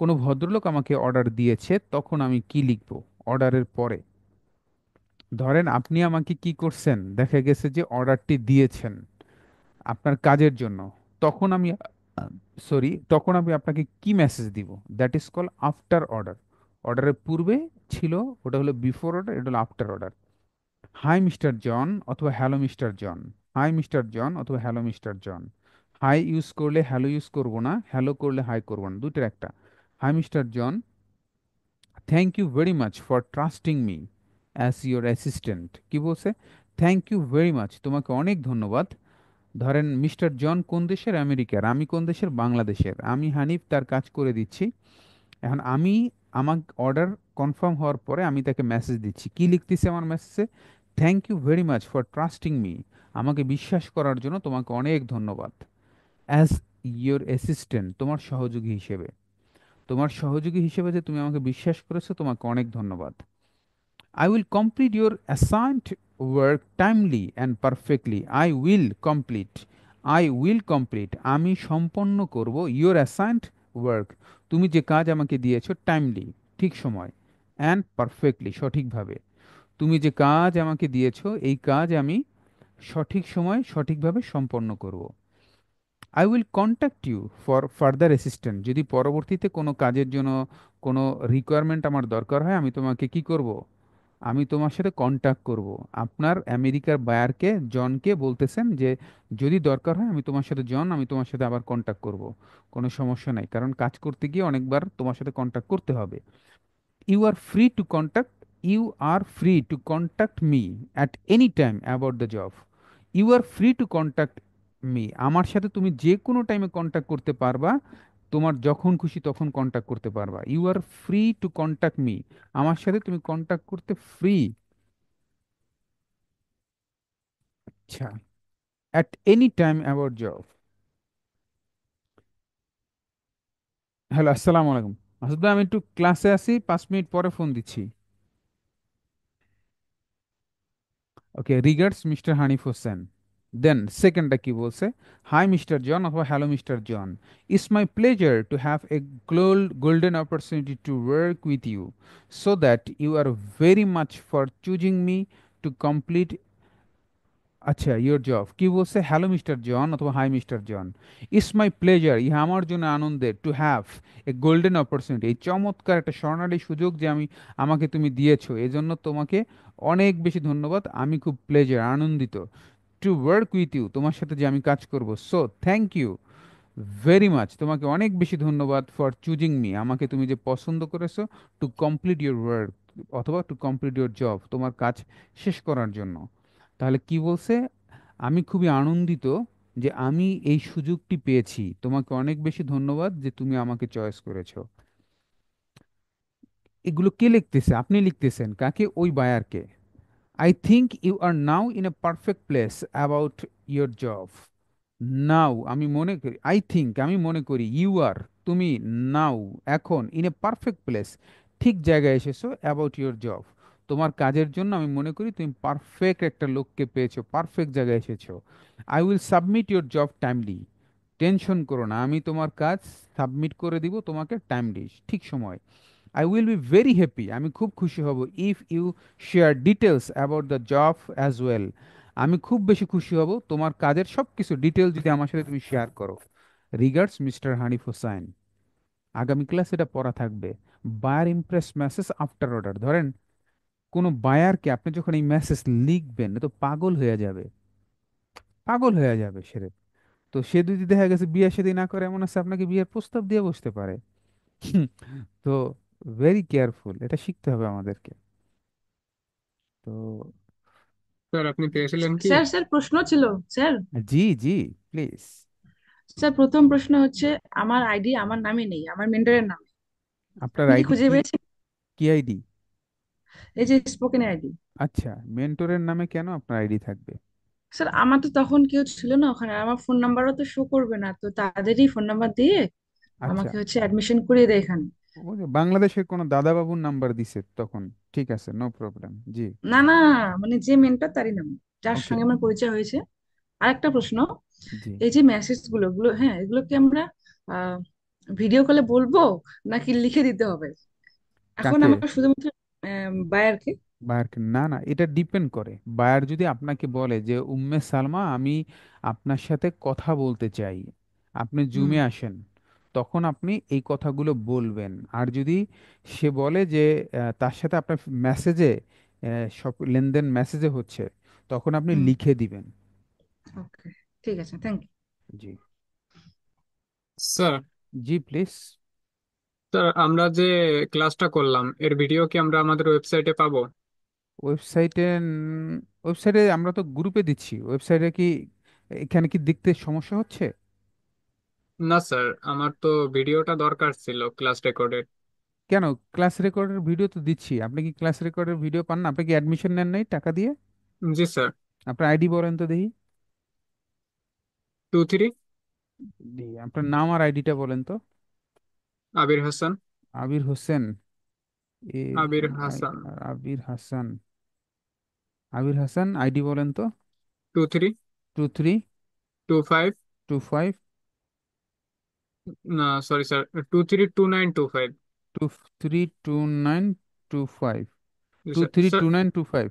কোনো ভদ্রলোক আমাকে অর্ডার দিয়েছে তখন আমি কি লিখব অর্ডারের পরে ধরেন আপনি আমাকে কি করছেন দেখা গেছে যে অর্ডারটি দিয়েছেন আপনার কাজের জন্য তখন আমি সরি তখন আমি আপনাকে কি মেসেজ দিব that is call after order অর্ডারের পূর্বে ছিল ওটা হলো বিফোর অর্ডার এটা হলো after order hi mister John অথবা hello mister John hi mister John অথবা hello mister John hi use করলে হ্যালো ইউজ করবো না হ্যালো করলে হাই করবো না দুটার একটা hi mister John thank you very much for trusting me as your assistant কী বলছে থ্যাংক ইউ ভেরি মাচ তোমাকে অনেক ধন্যবাদ ধরেন মিস্টার জন কোন দেশের আমেরিকার আমি কোন দেশের বাংলাদেশের আমি হানিফ তার কাজ করে দিচ্ছি এখন আমি আমার অর্ডার কনফার্ম হওয়ার পরে আমি তাকে মেসেজ দিচ্ছি কি লিখতেছি আমার মেসেজে thank you very much for trusting me আমাকে বিশ্বাস করার জন্য তোমাকে অনেক ধন্যবাদ অ্যাজ ইয়োর অ্যাসিস্ট্যান্ট তোমার সহযোগী হিসেবে তোমার সহযোগী হিসেবে যে তুমি আমাকে বিশ্বাস করেছো তোমাকে অনেক ধন্যবাদ I will complete your assigned work timely and perfectly I will complete I will complete আমি সম্পন্ন করব ইয়োর অ্যাসাইন্ড ওয়ার্ক তুমি যে কাজ আমাকে দিয়েছো টাইমলি ঠিক সময় অ্যান্ড পারফেক্টলি সঠিকভাবে তুমি যে কাজ আমাকে দিয়েছো এই কাজ আমি সঠিক সময় সঠিকভাবে সম্পন্ন করব I will contact you for further assistant যদি পরবর্তীতে কোনো কাজের জন্য কোনো রিকোয়ারমেন্ট আমার দরকার হয় আমি তোমাকে কি করব আমি তোমার সাথে কন্ট্যাক্ট করব আপনার আমেরিকার বায়ারকে জনকে বলতেছেন যে যদি দরকার হয় আমি তোমার সাথে জন আমি তোমার সাথে আবার কন্ট্যাক্ট করব কোনো সমস্যা নাই কারণ কাজ করতে গিয়ে অনেকবার তোমার সাথে কন্ট্যাক্ট করতে হবে you are free to contact you are free to contact me at any time about the job you are free to contact me আমার সাথে তুমি যে কোনো টাইমে কন্ট্যাক্ট করতে পারবা তোমার যখন খুশি তখন কন্ট্যাক্ট করতে পারবা you are free to contact me আমার সাথে তুমি কন্ট্যাক্ট করতে ফ্রি আচ্ছা at any time about job হ্যালো আসসালামু আলাইকুম আসলে আমি একটু ক্লাসে আসি পাঁচ মিনিট পরে ফোন দিচ্ছি okay regards mister Hanif Hossain then সেকেন্ডটা কি বলছে হাই মিস্টার জন অথবা hello mister John it's my pleasure to have a গ্লোল golden opportunity to work with you so that you are very much for choosing me to complete আচ্ছা your job কি বলছে hello mister John অথবা hi mister John it's my pleasure ইহা আমার জন্য আনন্দের to have a golden opportunity এই চমৎকার একটা স্বর্ণালী সুযোগ যে আমি আমাকে তুমি দিয়েছো এজন্য তোমাকে অনেক বেশি ধন্যবাদ আমি খুব প্লেজার আনন্দিত টু ওয়ার্ক উইথ ইউ তোমার সাথে যে আমি কাজ করব so thank you very much তোমাকে অনেক বেশি ধন্যবাদ ফর চুজিং মি আমাকে তুমি যে পছন্দ করেছো টু কমপ্লিট ইউর ওয়ার্ক অথবা টু কমপ্লিট ইউর জব তোমার কাজ শেষ করার জন্য তাহলে কি বলছে আমি খুবই আনন্দিত যে আমি এই সুযোগটি পেয়েছি তোমাকে অনেক বেশি ধন্যবাদ যে তুমি আমাকে চয়েস করেছো এগুলো কে লিখতেছে আপনি লিখতেছেন কাকে ওই বায়ারকে I think you are now in a perfect place about your job now আমি মনে করি আই থিঙ্ক আমি মনে করি ইউ আর তুমি নাও এখন ইন এ পারফেক্ট প্লেস ঠিক জায়গায় এসেছো অ্যাবাউট ইয়োর জব তোমার কাজের জন্য আমি মনে করি তুমি পারফেক্ট একটা লোককে পেয়েছো পারফেক্ট জায়গায় এসেছো I will submit your job timely tension করো না আমি তোমার কাজ সাবমিট করে দিব তোমাকে টাইমলি ঠিক সময় I will be very happy আমি খুব খুশি হব if you share details about the job as well আমি খুব বেশি খুশি হব তোমার কাজের সব কিছু ডিটেল যদি আমার সাথে তুমি শেয়ার করো রিগার্ডস মিস্টার হানিফ হোসাইন আগামী ক্লাস এটা পড়া থাকবে buyer impress message after order ধরেন কোনো বায়ারকে আপনি যখন এই মেসেজ লিখবেন তো পাগল হয়ে যাবে পাগল হয়ে যাবে সেরে তো সে যদি দেখা গেছে বিয়ে শাদী না করে এমন আছে আপনাকে বিয়ের প্রস্তাব দিয়ে বসতে পারে তো ভেরি কেয়ারফুল এটা শিখতে হবে আমাদেরকে তো স্যার আপনি পেয়েছিলেন কি স্যার স্যার প্রশ্ন ছিল স্যার জি জি প্লিজ স্যার প্রথম প্রশ্ন হচ্ছে আমার আইডি আমার নামে নেই আমার মেন্টরের নামে আপনার আপনি কি আইডি খুঁজে কি পেয়েছেন কি আইডি এই যে স্পোকেন আইডি আচ্ছা মেন্টরের নামে কেন আপনার আইডি থাকবে স্যার আমার তো তখন কেউ ছিল না ওখানে আর আমার ফোন নাম্বারও তো শো করবে না তো তাদেরই ফোন নাম্বার দিয়ে আচ্ছা আমাকে হচ্ছে অ্যাডমিশন করিয়ে দেয় এখানে বাংলাদেশের কোন দাদাবাবুর নাম্বার দিছে তখন ঠিক আছে নো প্রবলেম জি না না মানে যে মেনটা তারই নাম যার সঙ্গে আমার পরিচয় হয়েছে আর একটা প্রশ্ন এই যে মেসেজ গুলো গুলো হ্যাঁ এগুলো কি আমরা ভিডিও কলে বলবো নাকি লিখে দিতে হবে এখন কাকে? আমরা শুধুমাত্র বায়ারকে বায়ারকে না না এটা ডিপেন্ড করে বায়ার যদি আপনাকে বলে যে উম্মে সালমা আমি আপনার সাথে কথা বলতে চাই আপনি জুমে আসেন তখন আপনি এই কথাগুলো বলবেন আর যদি সে বলে যে তার সাথে আপনার মেসেজে সব লেনদেন মেসেজে হচ্ছে তখন আপনি লিখে দিবেন ওকে ঠিক আছে থ্যাংক ইউ জি স্যার জি প্লিজ স্যার আমরা যে ক্লাসটা করলাম এর ভিডিও কি আমরা আমাদের ওয়েবসাইটে পাবো ওয়েবসাইটে ওয়েবসাইটে আমরা তো গ্রুপে দিচ্ছি ওয়েবসাইটে কি এখানে কি দেখতে সমস্যা হচ্ছে না স্যার আমার তো ভিডিওটা দরকার ছিল ক্লাস রেকর্ডের কেন ক্লাস রেকর্ডের ভিডিও তো দিচ্ছি আপনি কি ক্লাস রেকর্ডের ভিডিও পান না আপনি কি অ্যাডমিশন নেন নাই টাকা দিয়ে জি স্যার আপনার আইডি বলেন তো দেখি টু থ্রি আপনার নাম আর আইডিটা বলেন তো আবির হাসান আবির হোসেন এ আবির হাসান আর আবির হাসান আবির হাসান আইডি বলেন তো two three two three two five two five না sorry sir two three two nine two five two three two nine two five জি two sir three sir two nine two five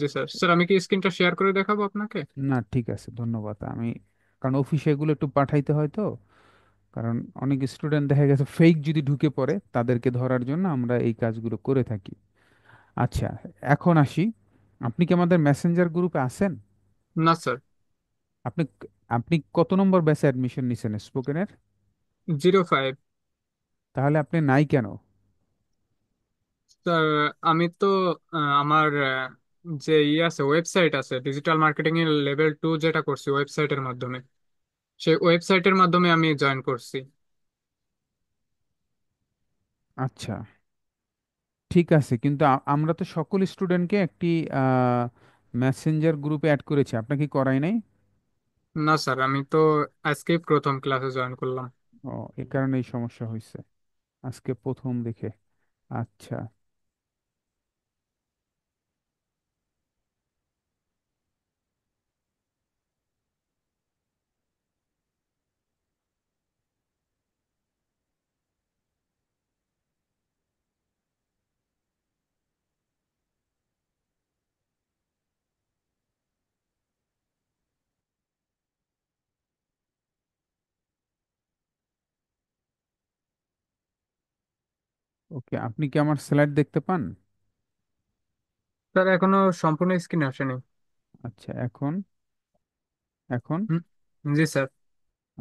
জি sir sir আমি কি স্ক্রিনটা share করে দেখাবো আপনাকে না ঠিক আছে ধন্যবাদ আমি কারণ অফিসে এগুলো একটু পাঠাইতে হয় তো কারণ অনেক স্টুডেন্ট দেখা গেছে ফেক যদি ঢুকে পড়ে তাদেরকে ধরার জন্য আমরা এই কাজগুলো করে থাকি আচ্ছা এখন আসি আপনি কি আমাদের মেসেঞ্জার গ্রুপে আছেন না স্যার আপনি আপনি কত নম্বর ব্যাচে অ্যাডমিশন নিছেন স্পোকেনের জিরো ফাইভ তাহলে আপনি নাই কেন স্যার আমি তো আমার যে ই ইয়ে আছে ওয়েবসাইট আছে ডিজিটাল মার্কেটিং এর লেভেল টু যেটা করছি ওয়েবসাইটের মাধ্যমে সেই ওয়েবসাইটের মাধ্যমে আমি জয়েন করছি আচ্ছা ঠিক আছে কিন্তু আমরা তো সকল স্টুডেন্টকে একটি মেসেঞ্জার গ্রুপে অ্যাড করেছি আপনাকে করাই নাই না স্যার আমি তো আজকেই প্রথম ক্লাসে জয়েন করলাম ও এ কারণেই সমস্যা হয়েছে আজকে প্রথম দেখে আচ্ছা ওকে আপনি কি আমার স্লাইড দেখতে পান স্যার এখনো সম্পূর্ণ স্ক্রিন আসেনি আচ্ছা এখন এখন জি স্যার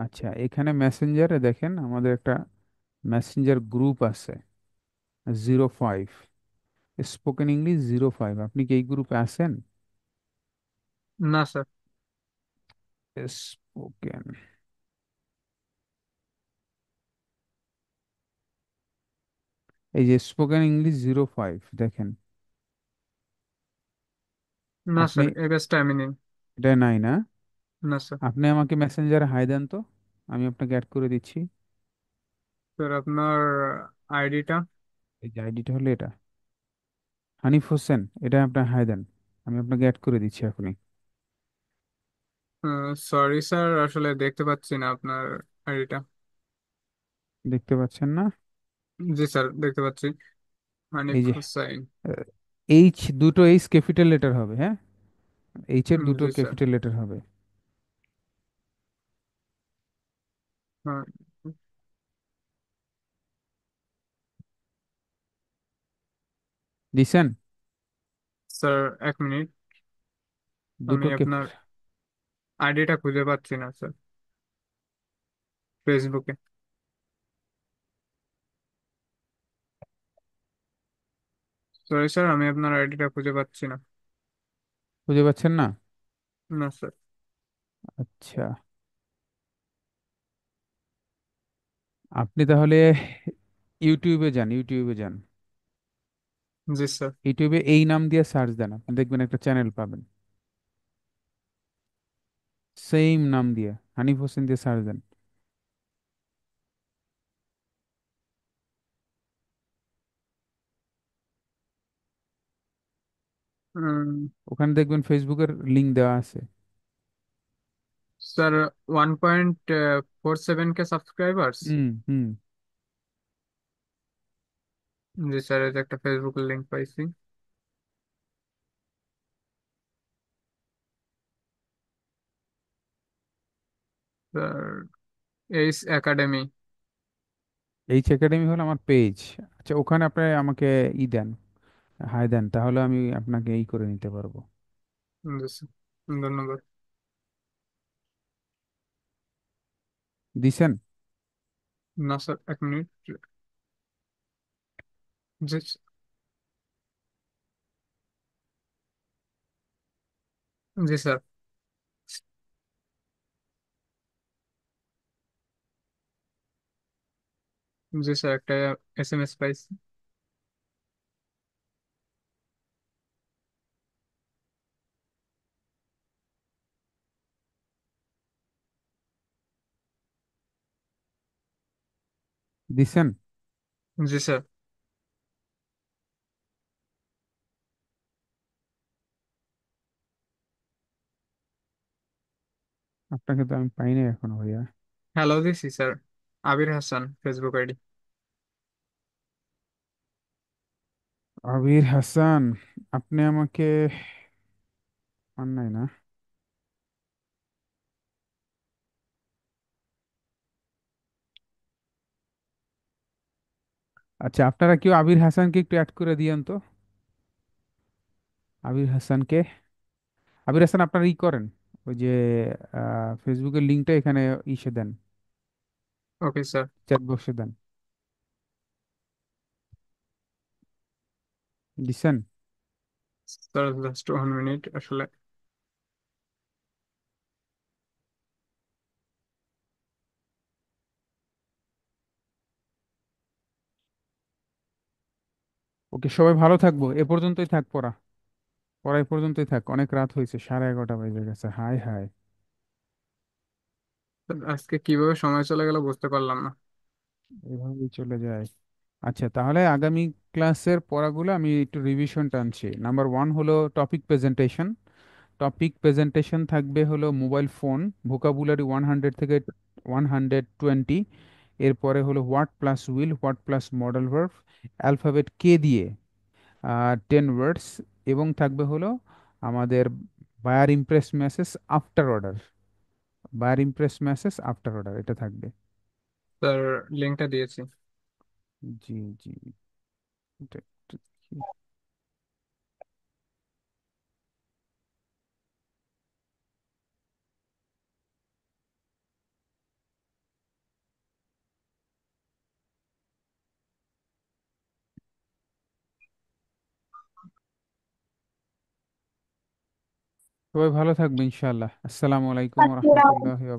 আচ্ছা এখানে মেসেঞ্জারে দেখেন আমাদের একটা মেসেঞ্জার গ্রুপ আছে zero five spoken English zero five আপনি কি এই গ্রুপে আছেন না স্যার স্পোকেন এই যে স্পোকেন ইংলিশ জিরো ফাইভ দেখেন না আপনি স্যার এই ব্যাচটা আমি এটা নাই না না স্যার আপনি আমাকে মেসেঞ্জারে হাই দেন তো আমি আপনাকে অ্যাড করে দিচ্ছি স্যার আপনার আইডিটা এই যে আইডিটা হলো এটা হানিফ হোসেন এটা আপনার হাই দেন আমি আপনাকে অ্যাড করে দিচ্ছি আপনি সরি স্যার আসলে দেখতে পাচ্ছি না আপনার আইডিটা দেখতে পাচ্ছেন না জি স্যার দেখতে পাচ্ছি হানিফ এই যে হোসাইন এইচ দুটো এইচ ক্যাপিটাল লেটার হবে হ্যাঁ এইচ এর দুটো জি স্যার ক্যাপিটাল লেটার হবে হ্যাঁ দিছেন স্যার এক মিনিট আমি দুটো আপনার ক্যাপিটাল আইডিটা খুঁজে পাচ্ছি না স্যার ফেসবুকে সরি স্যার আমি আপনার আইডিটা খুঁজে পাচ্ছি না খুঁজে পাচ্ছেন না না স্যার আচ্ছা আপনি তাহলে ইউটিউবে যান ইউটিউবে যান জি স্যার ইউটিউবে এই নাম দিয়ে সার্চ দেন আপনি দেখবেন একটা চ্যানেল পাবেন সেম নাম দিয়ে হানিফ হোসেন দিয়ে সার্চ দেন হুম ওখানে দেখবেন ফেসবুকের লিংক দেওয়া আছে sir one point four seven K subscribers হুম হুম জি স্যার এই একটা ফেসবুকের লিংক পাইছি sir ace academy H academy হল আমার পেজ আচ্ছা ওখানে আপনি আমাকে ই দেন হাই দেন তাহলে আমি আপনাকে এই করে নিতে পারবো বুঝছি। ধন্যবাদ দিছেন না স্যার এক মিনিট জি জি স্যার জি স্যার একটা এস এম এস পাইছি দিছেন জি স্যার আপনাকে তো আমি পাইনি এখনো ভাইয়া হ্যালো দিছি sir Abir Hasan Facebook ID Abir Hasan আপনি আমাকে পান নাই না আচ্ছা আপনারা কেউ আবির হাসানকে একটু অ্যাড করে দিয়েন তো আবির হাসানকে আবির হাসান আপনারা ই করেন ওই যে ফেসবুকের লিঙ্কটা এখানে ইসে দেন ওকে স্যার চ্যাট বক্সে দেন দিচ্ছেন স্যার জাস্ট ওয়ান মিনিট আসলে ওকে সবাই ভালো থাকবো এ পর্যন্তই থাক পড়া পড়া এ পর্যন্তই থাক অনেক রাত হয়েছে সাড়ে এগারোটা বেজে গেছে হায় হায় আজকে কিভাবে সময় চলে গেল বুঝতে পারলাম না এভাবেই চলে যায় আচ্ছা তাহলে আগামী ক্লাসের পড়াগুলো আমি একটু রিভিশন টানছি নাম্বার ওয়ান হলো টপিক প্রেজেন্টেশন টপিক প্রেজেন্টেশন থাকবে হলো mobile phone vocabulary one hundred থেকে ওয়ান হান্ড্রেড টোয়েন্টি এরপরে হলো what plus will what plus modal verb alphabet কে দিয়ে টেন ওয়ার্ডস এবং থাকবে হলো আমাদের buyer impress message after order buyer impress message after order এটা থাকবে স্যার লিঙ্কটা দিয়েছি জি জি এটা সবাই ভালো থাকবে ইনশাল্লাহ আসসালামু আলাইকুম ওয়া